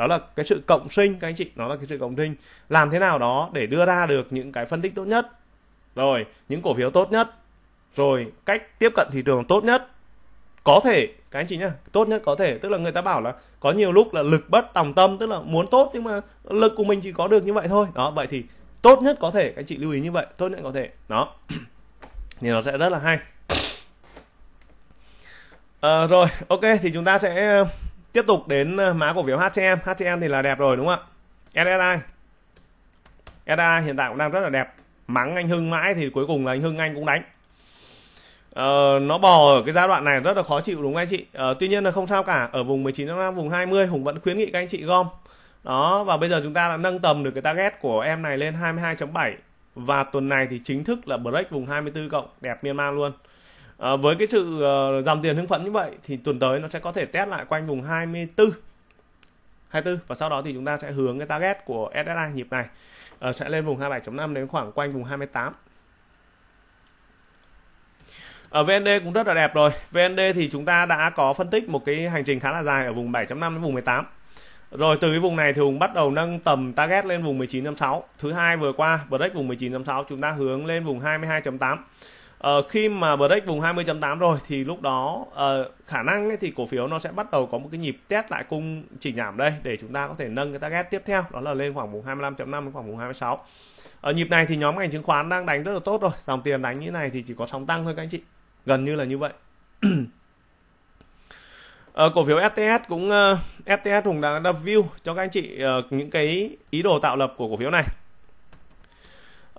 đó là cái sự cộng sinh các anh chị nó là cái sự cộng sinh làm thế nào đó để đưa ra được những cái phân tích tốt nhất rồi những cổ phiếu tốt nhất rồi cách tiếp cận thị trường tốt nhất có thể các anh chị nhá tốt nhất có thể tức là người ta bảo là có nhiều lúc là lực bất tòng tâm tức là muốn tốt nhưng mà lực của mình chỉ có được như vậy thôi đó vậy thì tốt nhất có thể các anh chị lưu ý như vậy tốt nhất có thể đó thì nó sẽ rất là hay à, rồi ok thì chúng ta sẽ tiếp tục đến ờ, má cổ phiếu HTM HTM thì là đẹp rồi đúng không ạ SSI SSI hiện tại cũng đang rất là đẹp mắng anh Hưng mãi thì cuối cùng là anh Hưng anh cũng đánh Ờ, nó bò ở cái giai đoạn này rất là khó chịu đúng không anh chị ờ, tuy nhiên là không sao cả ở vùng 19 năm vùng 20 Hùng vẫn khuyến nghị các anh chị gom đó và bây giờ chúng ta đã nâng tầm được cái target của em này lên 22.7 và tuần này thì chính thức là break vùng 24 cộng đẹp Myanmar luôn à, với cái sự uh, dòng tiền hưng phấn như vậy thì tuần tới nó sẽ có thể test lại quanh vùng 24 24 và sau đó thì chúng ta sẽ hướng cái target của SSI nhịp này uh, sẽ lên vùng 27.5 đến khoảng quanh vùng 28 ở VND cũng rất là đẹp rồi VND thì chúng ta đã có phân tích một cái hành trình khá là dài ở vùng 7.5 đến vùng 18 rồi từ cái vùng này thì Hùng bắt đầu nâng tầm target lên vùng 19.6 thứ hai vừa qua break vùng 19.6 chúng ta hướng lên vùng 22.8 Ờ, khi mà break vùng 20.8 rồi thì lúc đó uh, khả năng ấy thì cổ phiếu nó sẽ bắt đầu có một cái nhịp test lại cung chỉ nhảm đây để chúng ta có thể nâng cái target tiếp theo đó là lên khoảng vùng 25.5 đến khoảng vùng 26 ở ờ, nhịp này thì nhóm ngành chứng khoán đang đánh rất là tốt rồi dòng tiền đánh như này thì chỉ có sóng tăng thôi các anh chị gần như là như vậy Ờ, cổ phiếu FTS cũng uh, FTS cũng đã, đã view cho các anh chị uh, những cái ý đồ tạo lập của cổ phiếu này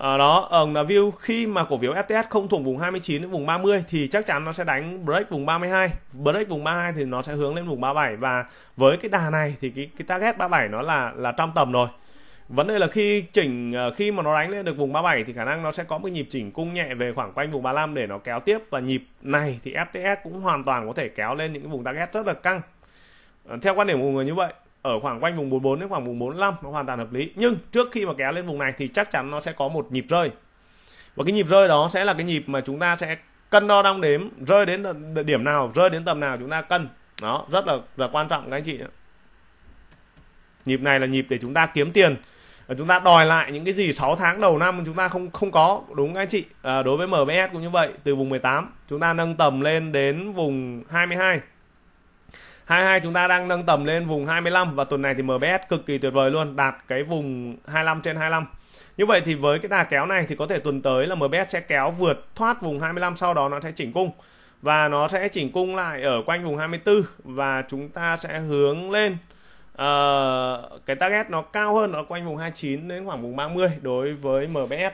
À, đó ở ờ, là view khi mà cổ phiếu FTS không thủng vùng 29 đến vùng 30 thì chắc chắn nó sẽ đánh break vùng 32 break vùng 32 thì nó sẽ hướng lên vùng 37 và với cái đà này thì cái cái target 37 nó là là trong tầm rồi vấn đề là khi chỉnh ờ, khi mà nó đánh lên được vùng 37 thì khả năng nó sẽ có một nhịp chỉnh cung nhẹ về khoảng quanh vùng 35 để nó kéo tiếp và nhịp này thì FTS cũng hoàn toàn có thể kéo lên những cái vùng target rất là căng à, theo quan điểm của người như vậy ở khoảng quanh vùng 44 đến khoảng vùng 45 nó hoàn toàn hợp lý nhưng trước khi mà kéo lên vùng này thì chắc chắn nó sẽ có một nhịp rơi và cái nhịp rơi đó sẽ là cái nhịp mà chúng ta sẽ cân đo đong đếm rơi đến điểm nào rơi đến tầm nào chúng ta cân đó rất là là quan trọng các anh chị nhịp này là nhịp để chúng ta kiếm tiền và chúng ta đòi lại những cái gì 6 tháng đầu năm chúng ta không không có đúng các anh chị à, đối với MBS cũng như vậy từ vùng 18 chúng ta nâng tầm lên đến vùng 22 22 chúng ta đang nâng tầm lên vùng 25 và tuần này thì MBS cực kỳ tuyệt vời luôn, đạt cái vùng 25 trên 25. Như vậy thì với cái đà kéo này thì có thể tuần tới là MBS sẽ kéo vượt thoát vùng 25 sau đó nó sẽ chỉnh cung và nó sẽ chỉnh cung lại ở quanh vùng 24 và chúng ta sẽ hướng lên uh, cái target nó cao hơn nó quanh vùng 29 đến khoảng vùng 30 đối với MBS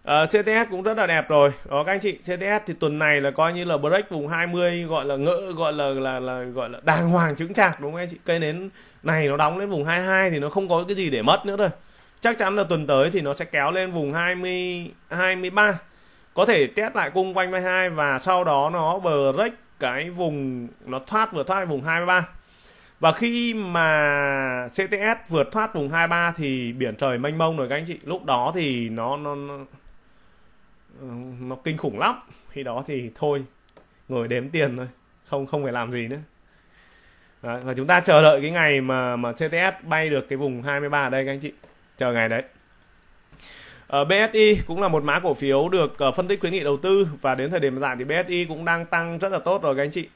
Uh, ờ, CTS cũng rất là đẹp rồi. Đó các anh chị, CTS thì tuần này là coi như là break vùng 20 gọi là ngỡ gọi là là là gọi là đàng hoàng chứng chạc đúng không anh chị? Cây nến này nó đóng lên vùng 22 thì nó không có cái gì để mất nữa rồi. Chắc chắn là tuần tới thì nó sẽ kéo lên vùng 20 23. Có thể test lại cung quanh 22 và sau đó nó break cái vùng nó thoát vừa thoát vùng 23. Và khi mà CTS vượt thoát vùng 23 thì biển trời mênh mông rồi các anh chị. Lúc đó thì nó nó, nó nó kinh khủng lắm khi đó thì thôi ngồi đếm tiền thôi không không phải làm gì nữa Đấy, và chúng ta chờ đợi cái ngày mà mà CTS bay được cái vùng 23 ở đây các anh chị chờ ngày đấy ở ờ, BSI cũng là một mã cổ phiếu được ờ, phân tích khuyến nghị đầu tư và đến thời điểm hiện thì BSI cũng đang tăng rất là tốt rồi các anh chị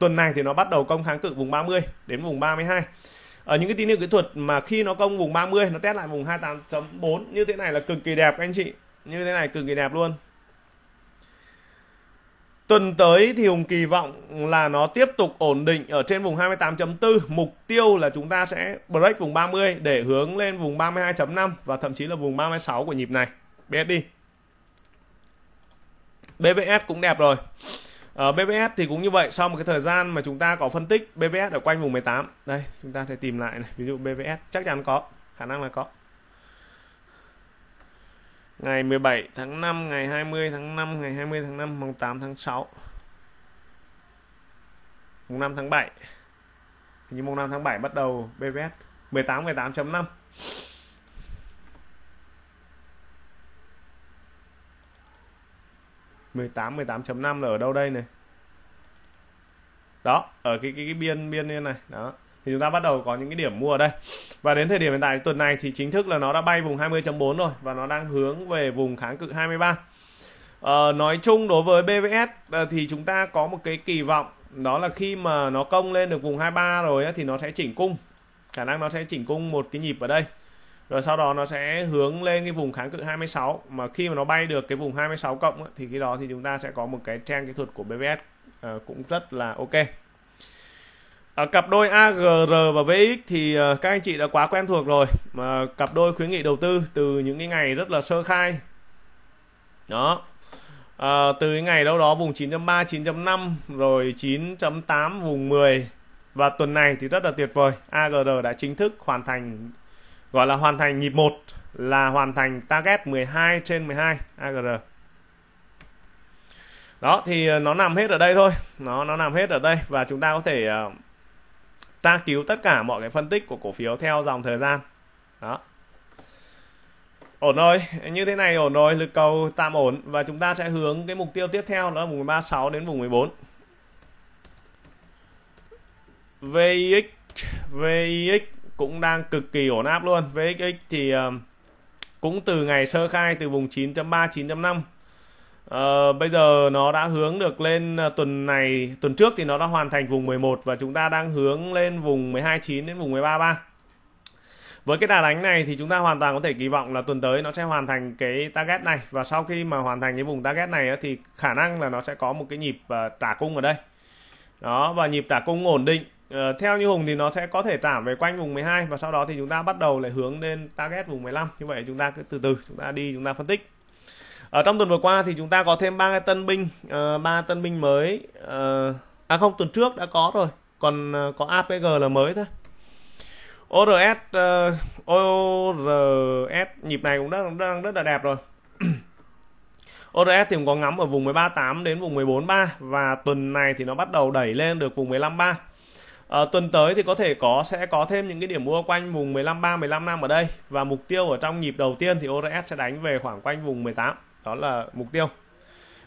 tuần này thì nó bắt đầu công kháng cự vùng 30 đến vùng 32 ở ờ, những cái tín hiệu kỹ thuật mà khi nó công vùng 30 nó test lại vùng 28.4 như thế này là cực kỳ đẹp các anh chị như thế này cực kỳ đẹp luôn Tuần tới thì Hùng kỳ vọng là nó tiếp tục ổn định ở trên vùng 28.4. Mục tiêu là chúng ta sẽ break vùng 30 để hướng lên vùng 32.5 và thậm chí là vùng 36 của nhịp này. BSD. BBS cũng đẹp rồi. Ở ờ, BBS thì cũng như vậy, sau một cái thời gian mà chúng ta có phân tích BBS ở quanh vùng 18. Đây, chúng ta sẽ tìm lại này, ví dụ BBS chắc chắn có, khả năng là có ngày 17 tháng 5, ngày 20 tháng 5, ngày 20 tháng 5, mùng 8 tháng 6, mùng 5 tháng 7. Như mùng 5 tháng 7 bắt đầu BVS 18 18.5. mười tám mười tám chấm năm là ở đâu đây này đó ở cái cái, cái biên biên như này đó thì chúng ta bắt đầu có những cái điểm mua ở đây và đến thời điểm hiện tại tuần này thì chính thức là nó đã bay vùng 20.4 rồi và nó đang hướng về vùng kháng cự 23 à, ờ, nói chung đối với BVS ờ, thì chúng ta có một cái kỳ vọng đó là khi mà nó công lên được vùng 23 rồi thì nó sẽ chỉnh cung khả năng nó sẽ chỉnh cung một cái nhịp ở đây rồi sau đó nó sẽ hướng lên cái vùng kháng cự 26 mà khi mà nó bay được cái vùng 26 cộng thì khi đó thì chúng ta sẽ có một cái trang kỹ thuật của BVS ờ, cũng rất là ok ở à, cặp đôi AGR và VX thì à, các anh chị đã quá quen thuộc rồi mà cặp đôi khuyến nghị đầu tư từ những cái ngày rất là sơ khai đó à, từ cái ngày đâu đó vùng 9.3 9.5 rồi 9.8 vùng 10 và tuần này thì rất là tuyệt vời AGR đã chính thức hoàn thành gọi là hoàn thành nhịp 1 là hoàn thành target 12 trên 12 AGR đó thì à, nó nằm hết ở đây thôi nó nó nằm hết ở đây và chúng ta có thể ta cứu tất cả mọi cái phân tích của cổ phiếu theo dòng thời gian đó ổn rồi như thế này ổn rồi lực cầu tạm ổn và chúng ta sẽ hướng cái mục tiêu tiếp theo đó là vùng 36 đến vùng 14 VX VX cũng đang cực kỳ ổn áp luôn vx thì ờ, cũng từ ngày sơ khai từ vùng 9.3 9.5 Uh, bây giờ nó đã hướng được lên à, tuần này tuần trước thì nó đã hoàn thành vùng 11 và chúng ta đang hướng lên vùng 129 đến vùng 133 với cái đà đánh này thì chúng ta hoàn toàn có thể kỳ vọng là tuần tới nó sẽ hoàn thành cái target này và sau khi mà hoàn thành cái vùng target này thì khả năng là nó sẽ có một cái nhịp uh, trả cung ở đây đó và nhịp trả cung ổn định Uh, theo như Hùng thì nó sẽ có thể giảm về quanh vùng 12 và sau đó thì chúng ta bắt đầu lại hướng lên target vùng 15 như vậy chúng ta cứ từ từ chúng ta đi chúng ta phân tích ở trong tuần vừa qua thì chúng ta có thêm ba cái tân binh ờ, ba uh, tân binh mới uh, à không tuần trước đã có rồi còn uh, có apg là mới thôi ORS uh, ORS nhịp này cũng đang đang rất là đẹp rồi ORS thì cũng có ngắm ở vùng 138 đến vùng 143 và tuần này thì nó bắt đầu đẩy lên được vùng 153 à, tuần tới thì có thể có sẽ có thêm những cái điểm mua quanh vùng 153 15 năm ở đây và mục tiêu ở trong nhịp đầu tiên thì ORS sẽ đánh về khoảng quanh vùng 18 đó là mục tiêu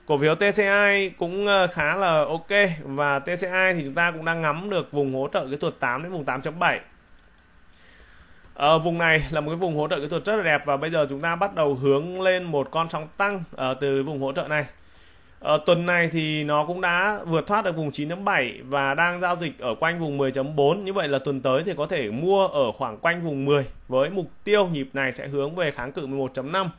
cổ phiếu TCI cũng ờ, khá là ok và TCI thì chúng ta cũng đang ngắm được vùng hỗ trợ cái thuật 8 đến vùng 8.7 ở à, vùng này là một cái vùng hỗ trợ kỹ thuật rất là đẹp và bây giờ chúng ta bắt đầu hướng lên một con sóng tăng ở ờ, từ vùng hỗ trợ này ở ờ, tuần này thì nó cũng đã vượt thoát được vùng 9.7 và đang giao dịch ở quanh vùng 10.4 như vậy là tuần tới thì có thể mua ở khoảng quanh vùng 10 với mục tiêu nhịp này sẽ hướng về kháng cự 11.5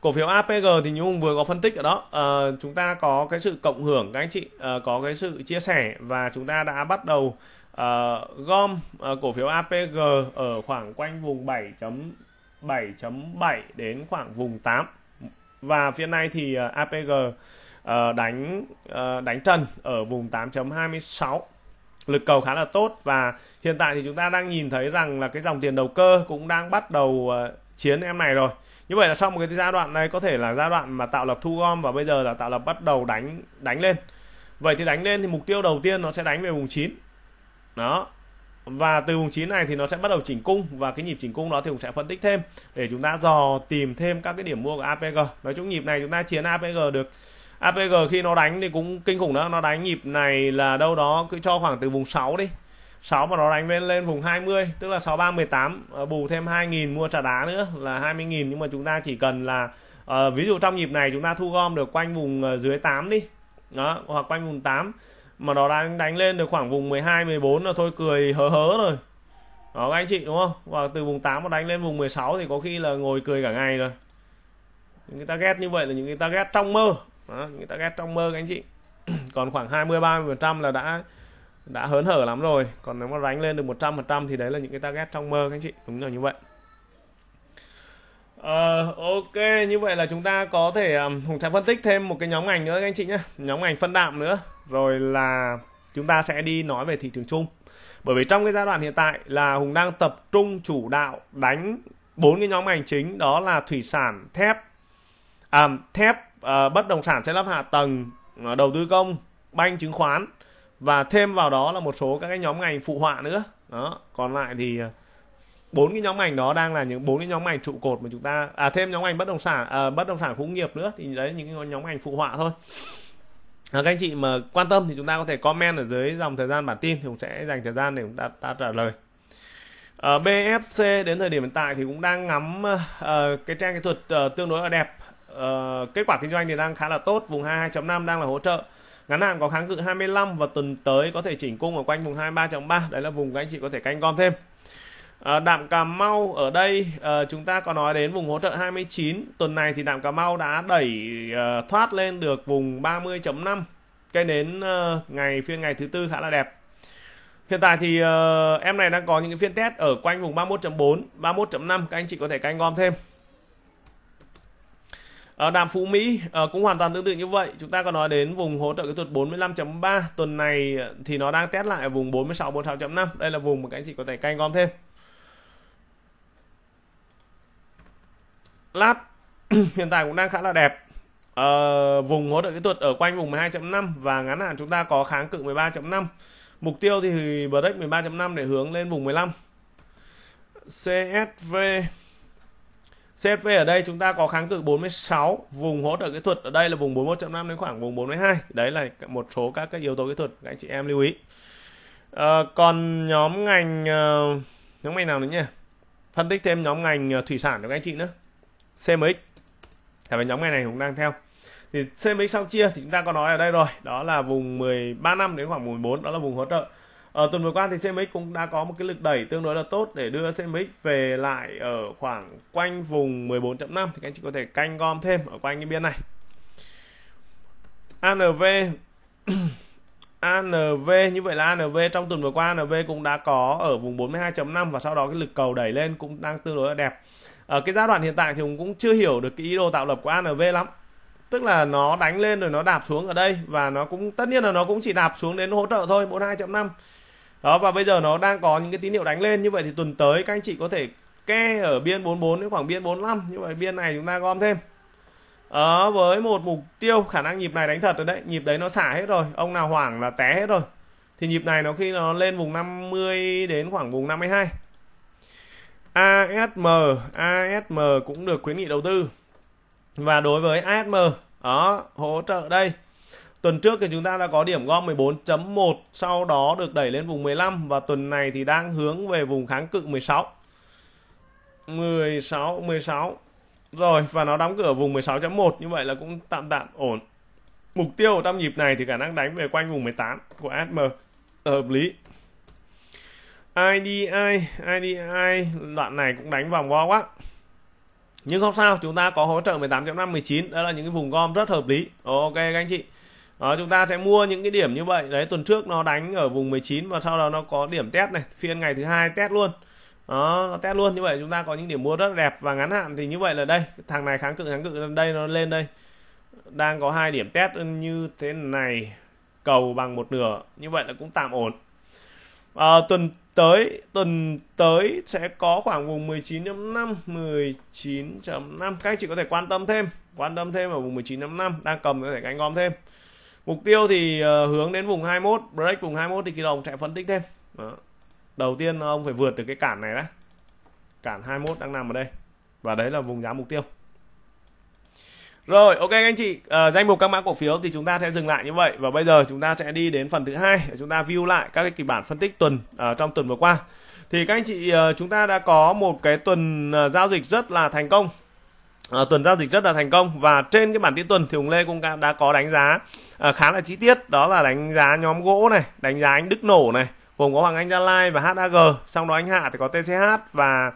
cổ phiếu APG thì Như Nhung vừa có phân tích ở đó à, chúng ta có cái sự cộng hưởng các anh chị à, có cái sự chia sẻ và chúng ta đã bắt đầu à, gom à, cổ phiếu APG ở khoảng quanh vùng 7.7.7 đến khoảng vùng 8 và phiên nay thì à, APG à, đánh à, đánh trần ở vùng 8.26 lực cầu khá là tốt và hiện tại thì chúng ta đang nhìn thấy rằng là cái dòng tiền đầu cơ cũng đang bắt đầu chiến em này rồi như vậy là sau một cái giai đoạn này có thể là giai đoạn mà tạo lập thu gom và bây giờ là tạo lập bắt đầu đánh đánh lên vậy thì đánh lên thì mục tiêu đầu tiên nó sẽ đánh về vùng 9 đó và từ vùng 9 này thì nó sẽ bắt đầu chỉnh cung và cái nhịp chỉnh cung đó thì cũng sẽ phân tích thêm để chúng ta dò tìm thêm các cái điểm mua của APG nói chung nhịp này chúng ta chiến APG được APG khi nó đánh thì cũng kinh khủng đó nó đánh nhịp này là đâu đó cứ cho khoảng từ vùng 6 đi 6 mà nó đánh lên lên vùng 20 tức là 63 18 ờ, bù thêm 2.000 mua trà đá nữa là 20.000 nhưng mà chúng ta chỉ cần là uh, ví dụ trong nhịp này chúng ta thu gom được quanh vùng ờ, dưới 8 đi đó hoặc quanh vùng 8 mà nó đang đánh lên được khoảng vùng 12 14 là thôi cười hớ hớ rồi đó các anh chị đúng không và từ vùng 8 mà đánh lên vùng 16 thì có khi là ngồi cười cả ngày rồi những người ta ghét như vậy là những người ta ghét trong mơ đó, những người ta ghét trong mơ các anh chị còn khoảng 20 30 phần trăm là đã đã hớn hở lắm rồi còn nếu mà đánh lên được 100% thì đấy là những cái target trong mơ các anh chị đúng là như vậy Ờ, ok như vậy là chúng ta có thể um, Hùng sẽ phân tích thêm một cái nhóm ngành nữa các anh chị nhé nhóm ngành phân đạm nữa rồi là chúng ta sẽ đi nói về thị trường chung bởi vì trong cái giai đoạn hiện tại là Hùng đang tập trung chủ đạo đánh bốn cái nhóm ngành chính đó là thủy sản thép à, thép à, bất động sản xây lắp hạ tầng ờ, đầu tư công banh chứng khoán và thêm vào đó là một số các cái nhóm ngành phụ họa nữa đó còn lại thì à, bốn cái nhóm ngành đó đang là những bốn cái nhóm ngành trụ cột mà chúng ta à thêm nhóm ngành bất động sản à, bất động sản khu nghiệp nữa thì đấy những cái nhóm ngành phụ họa thôi à, các anh chị mà quan tâm thì chúng ta có thể comment ở dưới dòng thời gian bản tin thì cũng sẽ dành thời gian để chúng ta, ta trả lời à, ờ, BFC đến thời điểm hiện tại thì cũng đang ngắm à, cái trang kỹ thuật à, tương đối là đẹp à, kết quả kinh doanh thì đang khá là tốt vùng 22.5 đang là hỗ trợ ngắn hạn có kháng cự 25 và tuần tới có thể chỉnh cung ở quanh vùng 23.3 đấy là vùng các anh chị có thể canh gom thêm À, đạm Cà Mau ở đây à, chúng ta có nói đến vùng hỗ trợ 29 tuần này thì đạm Cà Mau đã đẩy à, thoát lên được vùng 30.5 cây nến à, ngày phiên ngày thứ tư khá là đẹp hiện tại thì à, em này đang có những cái phiên test ở quanh vùng 31.4 31.5 các anh chị có thể canh gom thêm ở ờ, đàm phú Mỹ ờ, cũng hoàn toàn tương tự như vậy. Chúng ta có nói đến vùng hỗ trợ kỹ thuật 45.3 tuần này thì nó đang test lại ở vùng 46 46.5. Đây là vùng mà các anh chị có thể canh gom thêm. Lát hiện tại cũng đang khá là đẹp. Ờ, vùng hỗ trợ kỹ thuật ở quanh vùng 12.5 và ngắn hạn chúng ta có kháng cự 13.5. Mục tiêu thì break 13.5 để hướng lên vùng 15. CSV CSV ở đây chúng ta có kháng cự 46, vùng hỗ trợ kỹ thuật ở đây là vùng 41.5 đến khoảng vùng 42. Đấy là một số các cái yếu tố kỹ thuật các anh chị em lưu ý. À, còn nhóm ngành uh, nhóm ngành nào nữa nhỉ? Phân tích thêm nhóm ngành ờ, thủy sản cho các anh chị nữa. CMX. Tại vì nhóm ngành này cũng đang theo. Thì CMX sau chia thì chúng ta có nói ở đây rồi, đó là vùng 13 năm đến khoảng 14 đó là vùng hỗ trợ ở ờ, tuần vừa qua thì CMX cũng đã có một cái lực đẩy tương đối là tốt để đưa CMX về lại ở khoảng quanh vùng 14.5 thì các anh chị có thể canh gom thêm ở quanh cái biên này ANV ANV như vậy là ANV trong tuần vừa qua ANV cũng đã có ở vùng 42.5 và sau đó cái lực cầu đẩy lên cũng đang tương đối là đẹp ở ờ, cái giai đoạn hiện tại thì cũng cũng chưa hiểu được cái ý đồ tạo lập của ANV lắm tức là nó đánh lên rồi nó đạp xuống ở đây và nó cũng tất nhiên là nó cũng chỉ đạp xuống đến hỗ trợ thôi 42.5 đó và bây giờ nó đang có những cái tín hiệu đánh lên như vậy thì tuần tới các anh chị có thể ke ở biên 44 đến khoảng biên 45 như vậy biên này chúng ta gom thêm đó, ờ, với một mục tiêu khả năng nhịp này đánh thật rồi đấy nhịp đấy nó xả hết rồi ông nào hoảng là té hết rồi thì nhịp này nó khi nó lên vùng 50 đến khoảng vùng 52 ASM ASM cũng được khuyến nghị đầu tư và đối với ASM đó hỗ trợ đây Tuần trước thì chúng ta đã có điểm gom 14.1, sau đó được đẩy lên vùng 15 và tuần này thì đang hướng về vùng kháng cự 16. 16, 16. Rồi và nó đóng cửa vùng 16.1 như vậy là cũng tạm tạm ổn. Mục tiêu trong nhịp này thì khả năng đánh về quanh vùng 18 của SM hợp lý. IDI, IDI đoạn này cũng đánh vòng gom quá. Nhưng không sao, chúng ta có hỗ trợ 18.5 19, đó là những cái vùng gom rất hợp lý. Ok các anh chị đó, ờ, chúng ta sẽ mua những cái điểm như vậy đấy tuần trước nó đánh ở vùng 19 và sau đó nó có điểm test này phiên ngày thứ hai test luôn đó nó test luôn như vậy chúng ta có những điểm mua rất đẹp và ngắn hạn thì như vậy là đây thằng này kháng cự kháng cự đây nó lên đây đang có hai điểm test như thế này cầu bằng một nửa như vậy là cũng tạm ổn à, tuần tới tuần tới sẽ có khoảng vùng 19.5 19.5 các anh chị có thể quan tâm thêm quan tâm thêm ở vùng 19.5 đang cầm có thể canh gom thêm mục tiêu thì ờ, hướng đến vùng 21 break vùng 21 thì kỳ đồng sẽ phân tích thêm Đó. đầu tiên ông phải vượt được cái cản này đã cản 21 đang nằm ở đây và đấy là vùng giá mục tiêu rồi ok anh chị à, danh mục các mã cổ phiếu thì chúng ta sẽ dừng lại như vậy và bây giờ chúng ta sẽ đi đến phần thứ hai chúng ta view lại các cái kịch bản phân tích tuần à, trong tuần vừa qua thì các anh chị chúng ta đã có một cái tuần giao dịch rất là thành công À, tuần giao dịch rất là thành công và trên cái bản tin tuần thì Hùng Lê cũng đã có đánh giá à, khá là chi tiết đó là đánh giá nhóm gỗ này đánh giá anh Đức Nổ này gồm có Hoàng Anh Gia Lai và HAG xong đó anh Hạ thì có TCH và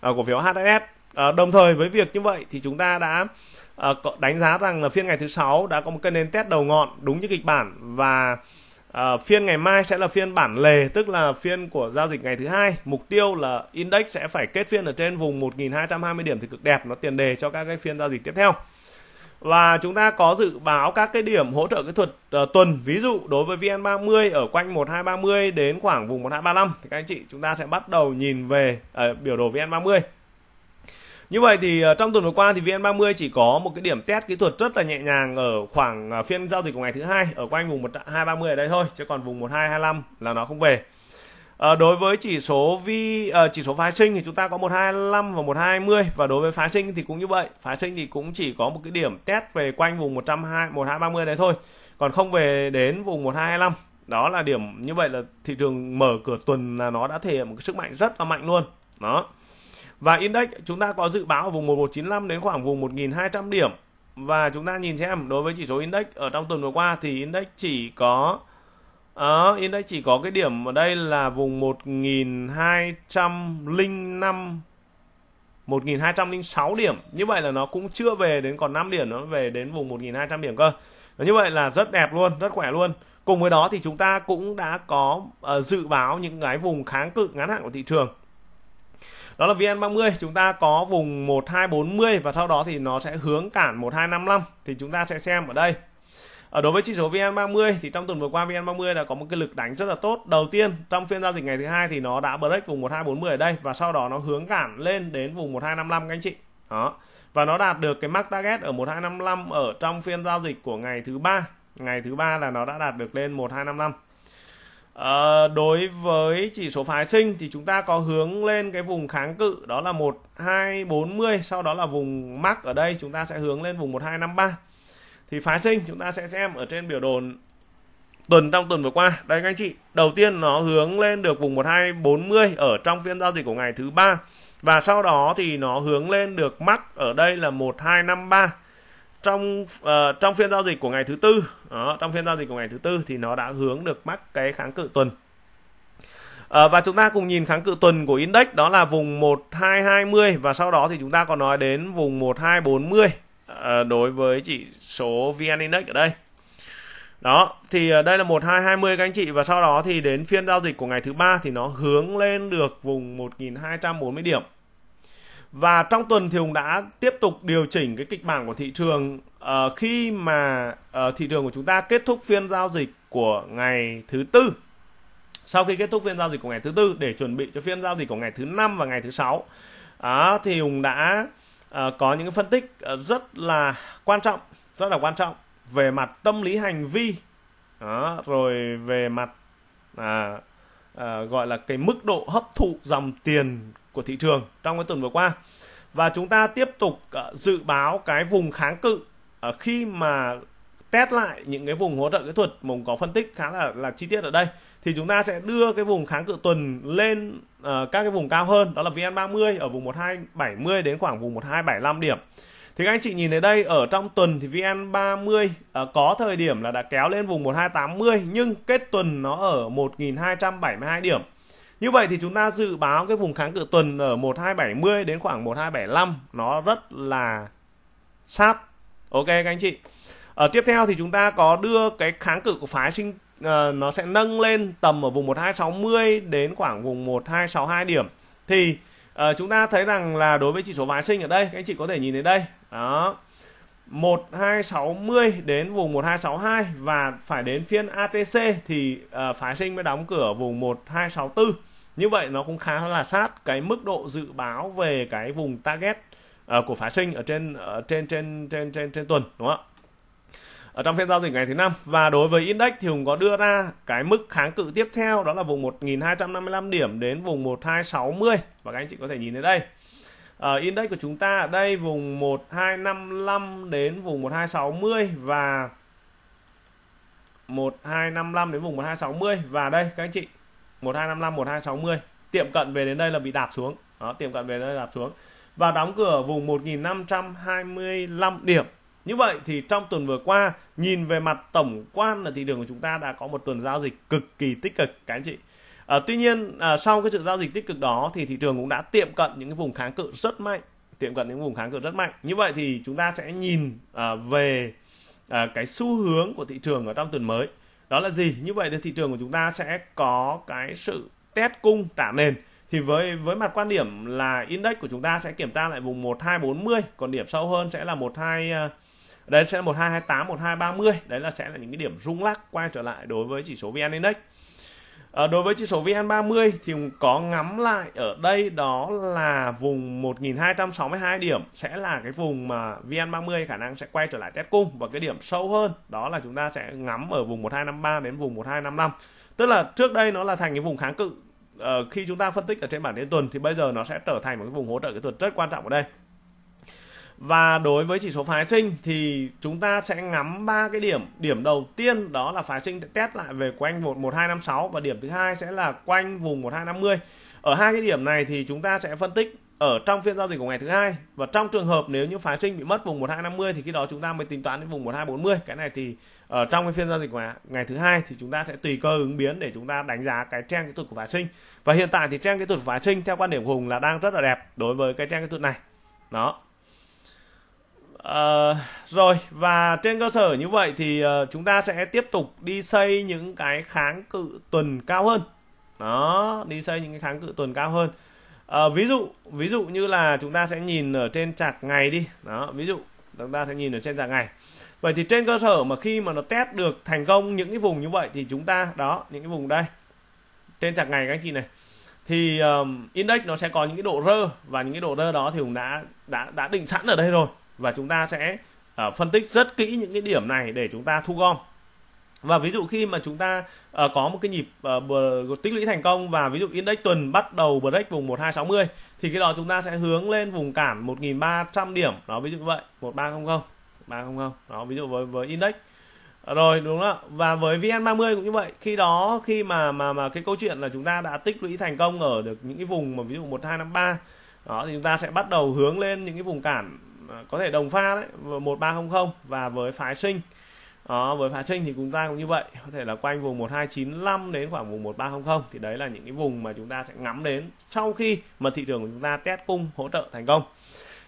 à, cổ phiếu HSS à, đồng thời với việc như vậy thì chúng ta đã à, đánh giá rằng là phiên ngày thứ sáu đã có một cơn nến test đầu ngọn đúng như kịch bản và À, phiên ngày mai sẽ là phiên bản lề tức là phiên của giao dịch ngày thứ hai mục tiêu là index sẽ phải kết phiên ở trên vùng 1.220 điểm thì cực đẹp nó tiền đề cho các cái phiên giao dịch tiếp theo và chúng ta có dự báo các cái điểm hỗ trợ kỹ thuật uh, tuần ví dụ đối với VN30 ở quanh 1230 đến khoảng vùng 1235 thì các anh chị chúng ta sẽ bắt đầu nhìn về uh, biểu đồ VN30 như vậy thì ờ, trong tuần vừa qua thì VN30 chỉ có một cái điểm test kỹ thuật rất là nhẹ nhàng ở khoảng ờ, phiên giao dịch của ngày thứ hai ở quanh vùng 1230 ở đây thôi chứ còn vùng 1225 là nó không về. À, đối với chỉ số vi à, chỉ số phái sinh thì chúng ta có 125 và 120 và đối với phái sinh thì cũng như vậy. Phái sinh thì cũng chỉ có một cái điểm test về quanh vùng 120 1230 đấy thôi. Còn không về đến vùng 1225. Đó là điểm như vậy là thị trường mở cửa tuần là nó đã thể hiện một cái sức mạnh rất là mạnh luôn. Đó. Và index chúng ta có dự báo ở vùng 1195 đến khoảng vùng 1200 điểm. Và chúng ta nhìn xem đối với chỉ số index ở trong tuần vừa qua thì index chỉ có À, index chỉ có cái điểm ở đây là vùng 1205 1206 điểm. Như vậy là nó cũng chưa về đến còn 5 điểm nó về đến vùng 1200 điểm cơ. Và như vậy là rất đẹp luôn, rất khỏe luôn. Cùng với đó thì chúng ta cũng đã có uh, dự báo những cái vùng kháng cự ngắn hạn của thị trường đó là VN30 chúng ta có vùng 1240 và sau đó thì nó sẽ hướng cản 1255 thì chúng ta sẽ xem ở đây ở ờ, đối với chỉ số VN30 thì trong tuần vừa qua VN30 đã có một cái lực đánh rất là tốt. Đầu tiên trong phiên giao dịch ngày thứ hai thì nó đã break vùng 1240 ở đây và sau đó nó hướng cản lên đến vùng 1255 các anh chị. Đó. Và nó đạt được cái mark target ở 1255 ở trong phiên giao dịch của ngày thứ ba. Ngày thứ ba là nó đã đạt được lên 1255 à, đối với chỉ số phái sinh thì chúng ta có hướng lên cái vùng kháng cự đó là 1240 sau đó là vùng mắc ở đây chúng ta sẽ hướng lên vùng 1253 thì phái sinh chúng ta sẽ xem ở trên biểu đồ tuần trong tuần vừa qua đây các anh chị đầu tiên nó hướng lên được vùng 1240 ở trong phiên giao dịch của ngày thứ ba và sau đó thì nó hướng lên được mắc ở đây là 1253 trong uh, trong phiên giao dịch của ngày thứ tư đó, trong phiên giao dịch của ngày thứ tư thì nó đã hướng được mắc cái kháng cự tuần À, và chúng ta cùng nhìn kháng cự tuần của index đó là vùng 1220 và sau đó thì chúng ta còn nói đến vùng 1240 à, ờ, đối với chỉ số VN Index ở đây. Đó, thì đây là 1220 các anh chị và sau đó thì đến phiên giao dịch của ngày thứ ba thì nó hướng lên được vùng 1240 điểm và trong tuần thì hùng đã tiếp tục điều chỉnh cái kịch bản của thị trường uh, khi mà uh, thị trường của chúng ta kết thúc phiên giao dịch của ngày thứ tư sau khi kết thúc phiên giao dịch của ngày thứ tư để chuẩn bị cho phiên giao dịch của ngày thứ năm và ngày thứ sáu à, thì hùng đã à, có những phân tích rất là quan trọng rất là quan trọng về mặt tâm lý hành vi à, rồi về mặt à, à, gọi là cái mức độ hấp thụ dòng tiền của thị trường trong cái tuần vừa qua và chúng ta tiếp tục ờ, dự báo cái vùng kháng cự ờ, khi mà test lại những cái vùng hỗ trợ kỹ thuật mình có phân tích khá là là chi tiết ở đây thì chúng ta sẽ đưa cái vùng kháng cự tuần lên ờ, các cái vùng cao hơn đó là VN30 ở vùng 1270 đến khoảng vùng 1275 điểm. Thì các anh chị nhìn thấy đây ở trong tuần thì VN30 uh, có thời điểm là đã kéo lên vùng 1280 nhưng kết tuần nó ở 1272 điểm như vậy thì chúng ta dự báo cái vùng kháng cự tuần ở 1270 đến khoảng 1275 nó rất là sát. Ok các anh chị. Ở ờ, tiếp theo thì chúng ta có đưa cái kháng cự của phái sinh uh, nó sẽ nâng lên tầm ở vùng 1260 đến khoảng vùng 1262 điểm. Thì uh, chúng ta thấy rằng là đối với chỉ số phái sinh ở đây các anh chị có thể nhìn thấy đây. Đó. 1260 đến vùng 1262 và phải đến phiên ATC thì uh, phái sinh mới đóng cửa vùng 1264 như vậy nó cũng khá là sát cái mức độ dự báo về cái vùng target uh, của phái sinh ở trên ở trên trên trên trên trên tuần đúng không ạ ở trong phiên giao dịch ngày thứ năm và đối với index thì Hùng có đưa ra cái mức kháng cự tiếp theo đó là vùng 1255 điểm đến vùng 1260 và các anh chị có thể nhìn đến đây ở ờ, uh, index của chúng ta ở đây vùng 1255 đến vùng 1260 và 1255 đến vùng 1260 và đây các anh chị 1255 1260 tiệm cận về đến đây là bị đạp xuống đó tiệm cận về đây đạp xuống và đóng cửa vùng 1525 điểm như vậy thì trong tuần vừa qua nhìn về mặt tổng quan là thị trường của chúng ta đã có một tuần giao dịch cực kỳ tích cực các anh chị à, tuy nhiên à, sau cái sự giao dịch tích cực đó thì thị trường cũng đã tiệm cận những cái vùng kháng cự rất mạnh tiệm cận những vùng kháng cự rất mạnh như vậy thì chúng ta sẽ nhìn à, về à, cái xu hướng của thị trường ở trong tuần mới đó là gì như vậy thì thị trường của chúng ta sẽ có cái sự test cung trả nền thì với với mặt quan điểm là index của chúng ta sẽ kiểm tra lại vùng 1240 còn điểm sâu hơn sẽ là 12 ờ, đấy sẽ là 1228 1230 đấy là sẽ là những cái điểm rung lắc quay trở lại đối với chỉ số VN Index À, đối với chỉ số VN30 thì có ngắm lại ở đây đó là vùng 1262 điểm sẽ là cái vùng mà VN30 khả năng sẽ quay trở lại test cung và cái điểm sâu hơn đó là chúng ta sẽ ngắm ở vùng 1253 đến vùng 1255. Tức là trước đây nó là thành cái vùng kháng cự uh, khi chúng ta phân tích ở trên bản đến tuần thì bây giờ nó sẽ trở thành một cái vùng hỗ trợ kỹ thuật rất quan trọng ở đây và đối với chỉ số phái trinh thì chúng ta sẽ ngắm ba cái điểm. Điểm đầu tiên đó là phái trinh test lại về quanh vùng 1256 và điểm thứ hai sẽ là quanh vùng 1250. Ở hai cái điểm này thì chúng ta sẽ phân tích ở trong phiên giao dịch của ngày thứ hai và trong trường hợp nếu như phái sinh bị mất vùng 1250 thì khi đó chúng ta mới tính toán đến vùng 1240 cái này thì ở trong cái phiên giao dịch của ngày thứ hai thì chúng ta sẽ tùy cơ ứng biến để chúng ta đánh giá cái trang kỹ thuật của phái sinh và hiện tại thì trang kỹ thuật của phái sinh theo quan điểm của hùng là đang rất là đẹp đối với cái trang kỹ thuật này đó Ờ, rồi và trên cơ sở như vậy thì uh, chúng ta sẽ tiếp tục đi xây những cái kháng cự tuần cao hơn đó đi xây những cái kháng cự tuần cao hơn uh, ví dụ ví dụ như là chúng ta sẽ nhìn ở trên chạc ngày đi đó ví dụ chúng ta sẽ nhìn ở trên chạc ngày vậy thì trên cơ sở mà khi mà nó test được thành công những cái vùng như vậy thì chúng ta đó những cái vùng đây trên chạc ngày các anh chị này thì um, index nó sẽ có những cái độ rơ và những cái độ rơ đó thì cũng đã đã đã định sẵn ở đây rồi và chúng ta sẽ uh, phân tích rất kỹ những cái điểm này để chúng ta thu gom và ví dụ khi mà chúng ta uh, có một cái nhịp uh, tích lũy thành công và ví dụ index tuần bắt đầu break vùng 1260 thì cái đó chúng ta sẽ hướng lên vùng cản 1300 điểm đó ví dụ như vậy 1300 300 đó ví dụ với với index rồi đúng không và với VN30 cũng như vậy khi đó khi mà mà mà cái câu chuyện là chúng ta đã tích lũy thành công ở được những cái vùng mà ví dụ 1253 đó thì chúng ta sẽ bắt đầu hướng lên những cái vùng cản Ờ, có thể đồng pha đấy một ba không không và với phái sinh đó, với phái sinh thì chúng ta cũng như vậy có thể là quanh vùng một hai chín năm đến khoảng vùng một ba không không thì đấy là những cái vùng mà chúng ta sẽ ngắm đến sau khi mà thị trường của chúng ta test cung hỗ trợ thành công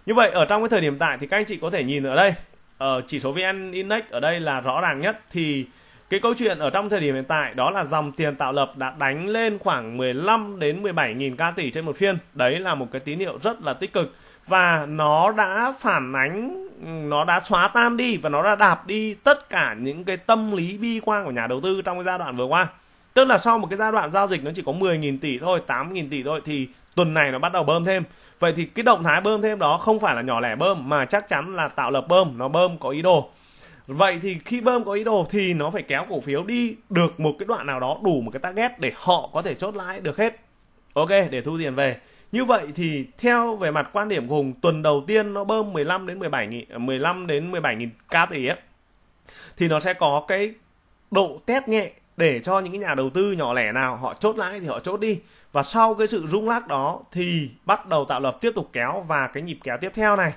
như vậy ở trong cái thời điểm tại thì các anh chị có thể nhìn ở đây ở ờ, chỉ số VN Index ở đây là rõ ràng nhất thì cái câu chuyện ở trong thời điểm hiện tại đó là dòng tiền tạo lập đã đánh lên khoảng 15 đến 17.000 ca tỷ trên một phiên đấy là một cái tín hiệu rất là tích cực và nó đã phản ánh nó đã xóa tan đi và nó đã đạp đi tất cả những cái tâm lý bi quan của nhà đầu tư trong cái giai đoạn vừa qua tức là sau một cái giai đoạn giao dịch nó chỉ có 10.000 tỷ thôi 8.000 tỷ thôi thì tuần này nó bắt đầu bơm thêm vậy thì cái động thái bơm thêm đó không phải là nhỏ lẻ bơm mà chắc chắn là tạo lập bơm nó bơm có ý đồ vậy thì khi bơm có ý đồ thì nó phải kéo cổ phiếu đi được một cái đoạn nào đó đủ một cái target để họ có thể chốt lãi được hết ok để thu tiền về như vậy thì theo về mặt quan điểm của Hùng tuần đầu tiên nó bơm 15 đến 17 nghìn, 15 à, đến 17 nghìn ca tỷ ấy, thì nó sẽ có cái độ test nhẹ để cho những cái nhà đầu tư nhỏ lẻ nào họ chốt lãi thì họ chốt đi và sau cái sự rung lắc đó thì bắt đầu tạo lập tiếp tục kéo và cái nhịp kéo tiếp theo này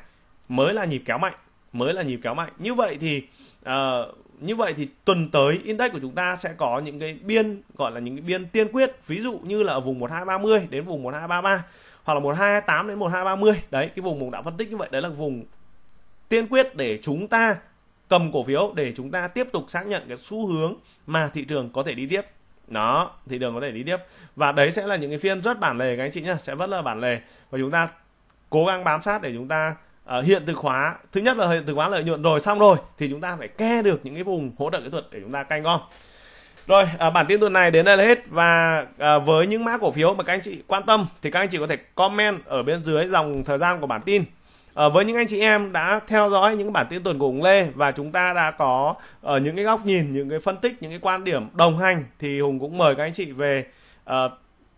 mới là nhịp kéo mạnh mới là nhịp kéo mạnh như vậy thì uh, như vậy thì tuần tới index của chúng ta sẽ có những cái biên gọi là những cái biên tiên quyết ví dụ như là ở vùng 1230 đến vùng 1233 hoặc là 1228 đến 1230 đấy cái vùng mình đã phân tích như vậy đấy là vùng tiên quyết để chúng ta cầm cổ phiếu để chúng ta tiếp tục xác nhận cái xu hướng mà thị trường có thể đi tiếp đó thị trường có thể đi tiếp và đấy sẽ là những cái phiên rất bản lề các anh chị nhá sẽ rất là bản lề và chúng ta cố gắng bám sát để chúng ta uh, hiện thực hóa thứ nhất là hiện thực hóa lợi nhuận rồi xong rồi thì chúng ta phải ke được những cái vùng hỗ trợ kỹ thuật để chúng ta canh ngon rồi, à, bản tin tuần này đến đây là hết và à, với những mã cổ phiếu mà các anh chị quan tâm thì các anh chị có thể comment ở bên dưới dòng thời gian của bản tin. À, với những anh chị em đã theo dõi những bản tin tuần của Hùng Lê và chúng ta đã có ở ờ, những cái góc nhìn, những cái phân tích, những cái quan điểm đồng hành thì Hùng cũng mời các anh chị về uh,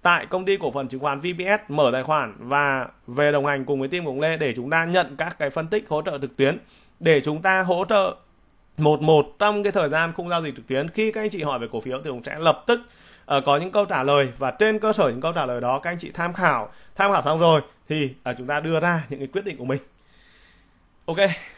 tại công ty cổ phần chứng khoán VPS mở tài khoản và về đồng hành cùng với team của Hùng Lê để chúng ta nhận các cái phân tích hỗ trợ trực tuyến để chúng ta hỗ trợ một một trong cái thời gian khung giao dịch trực tuyến khi các anh chị hỏi về cổ phiếu thì cũng sẽ lập tức uh, có những câu trả lời và trên cơ sở những câu trả lời đó các anh chị tham khảo tham khảo xong rồi thì uh, chúng ta đưa ra những cái quyết định của mình ok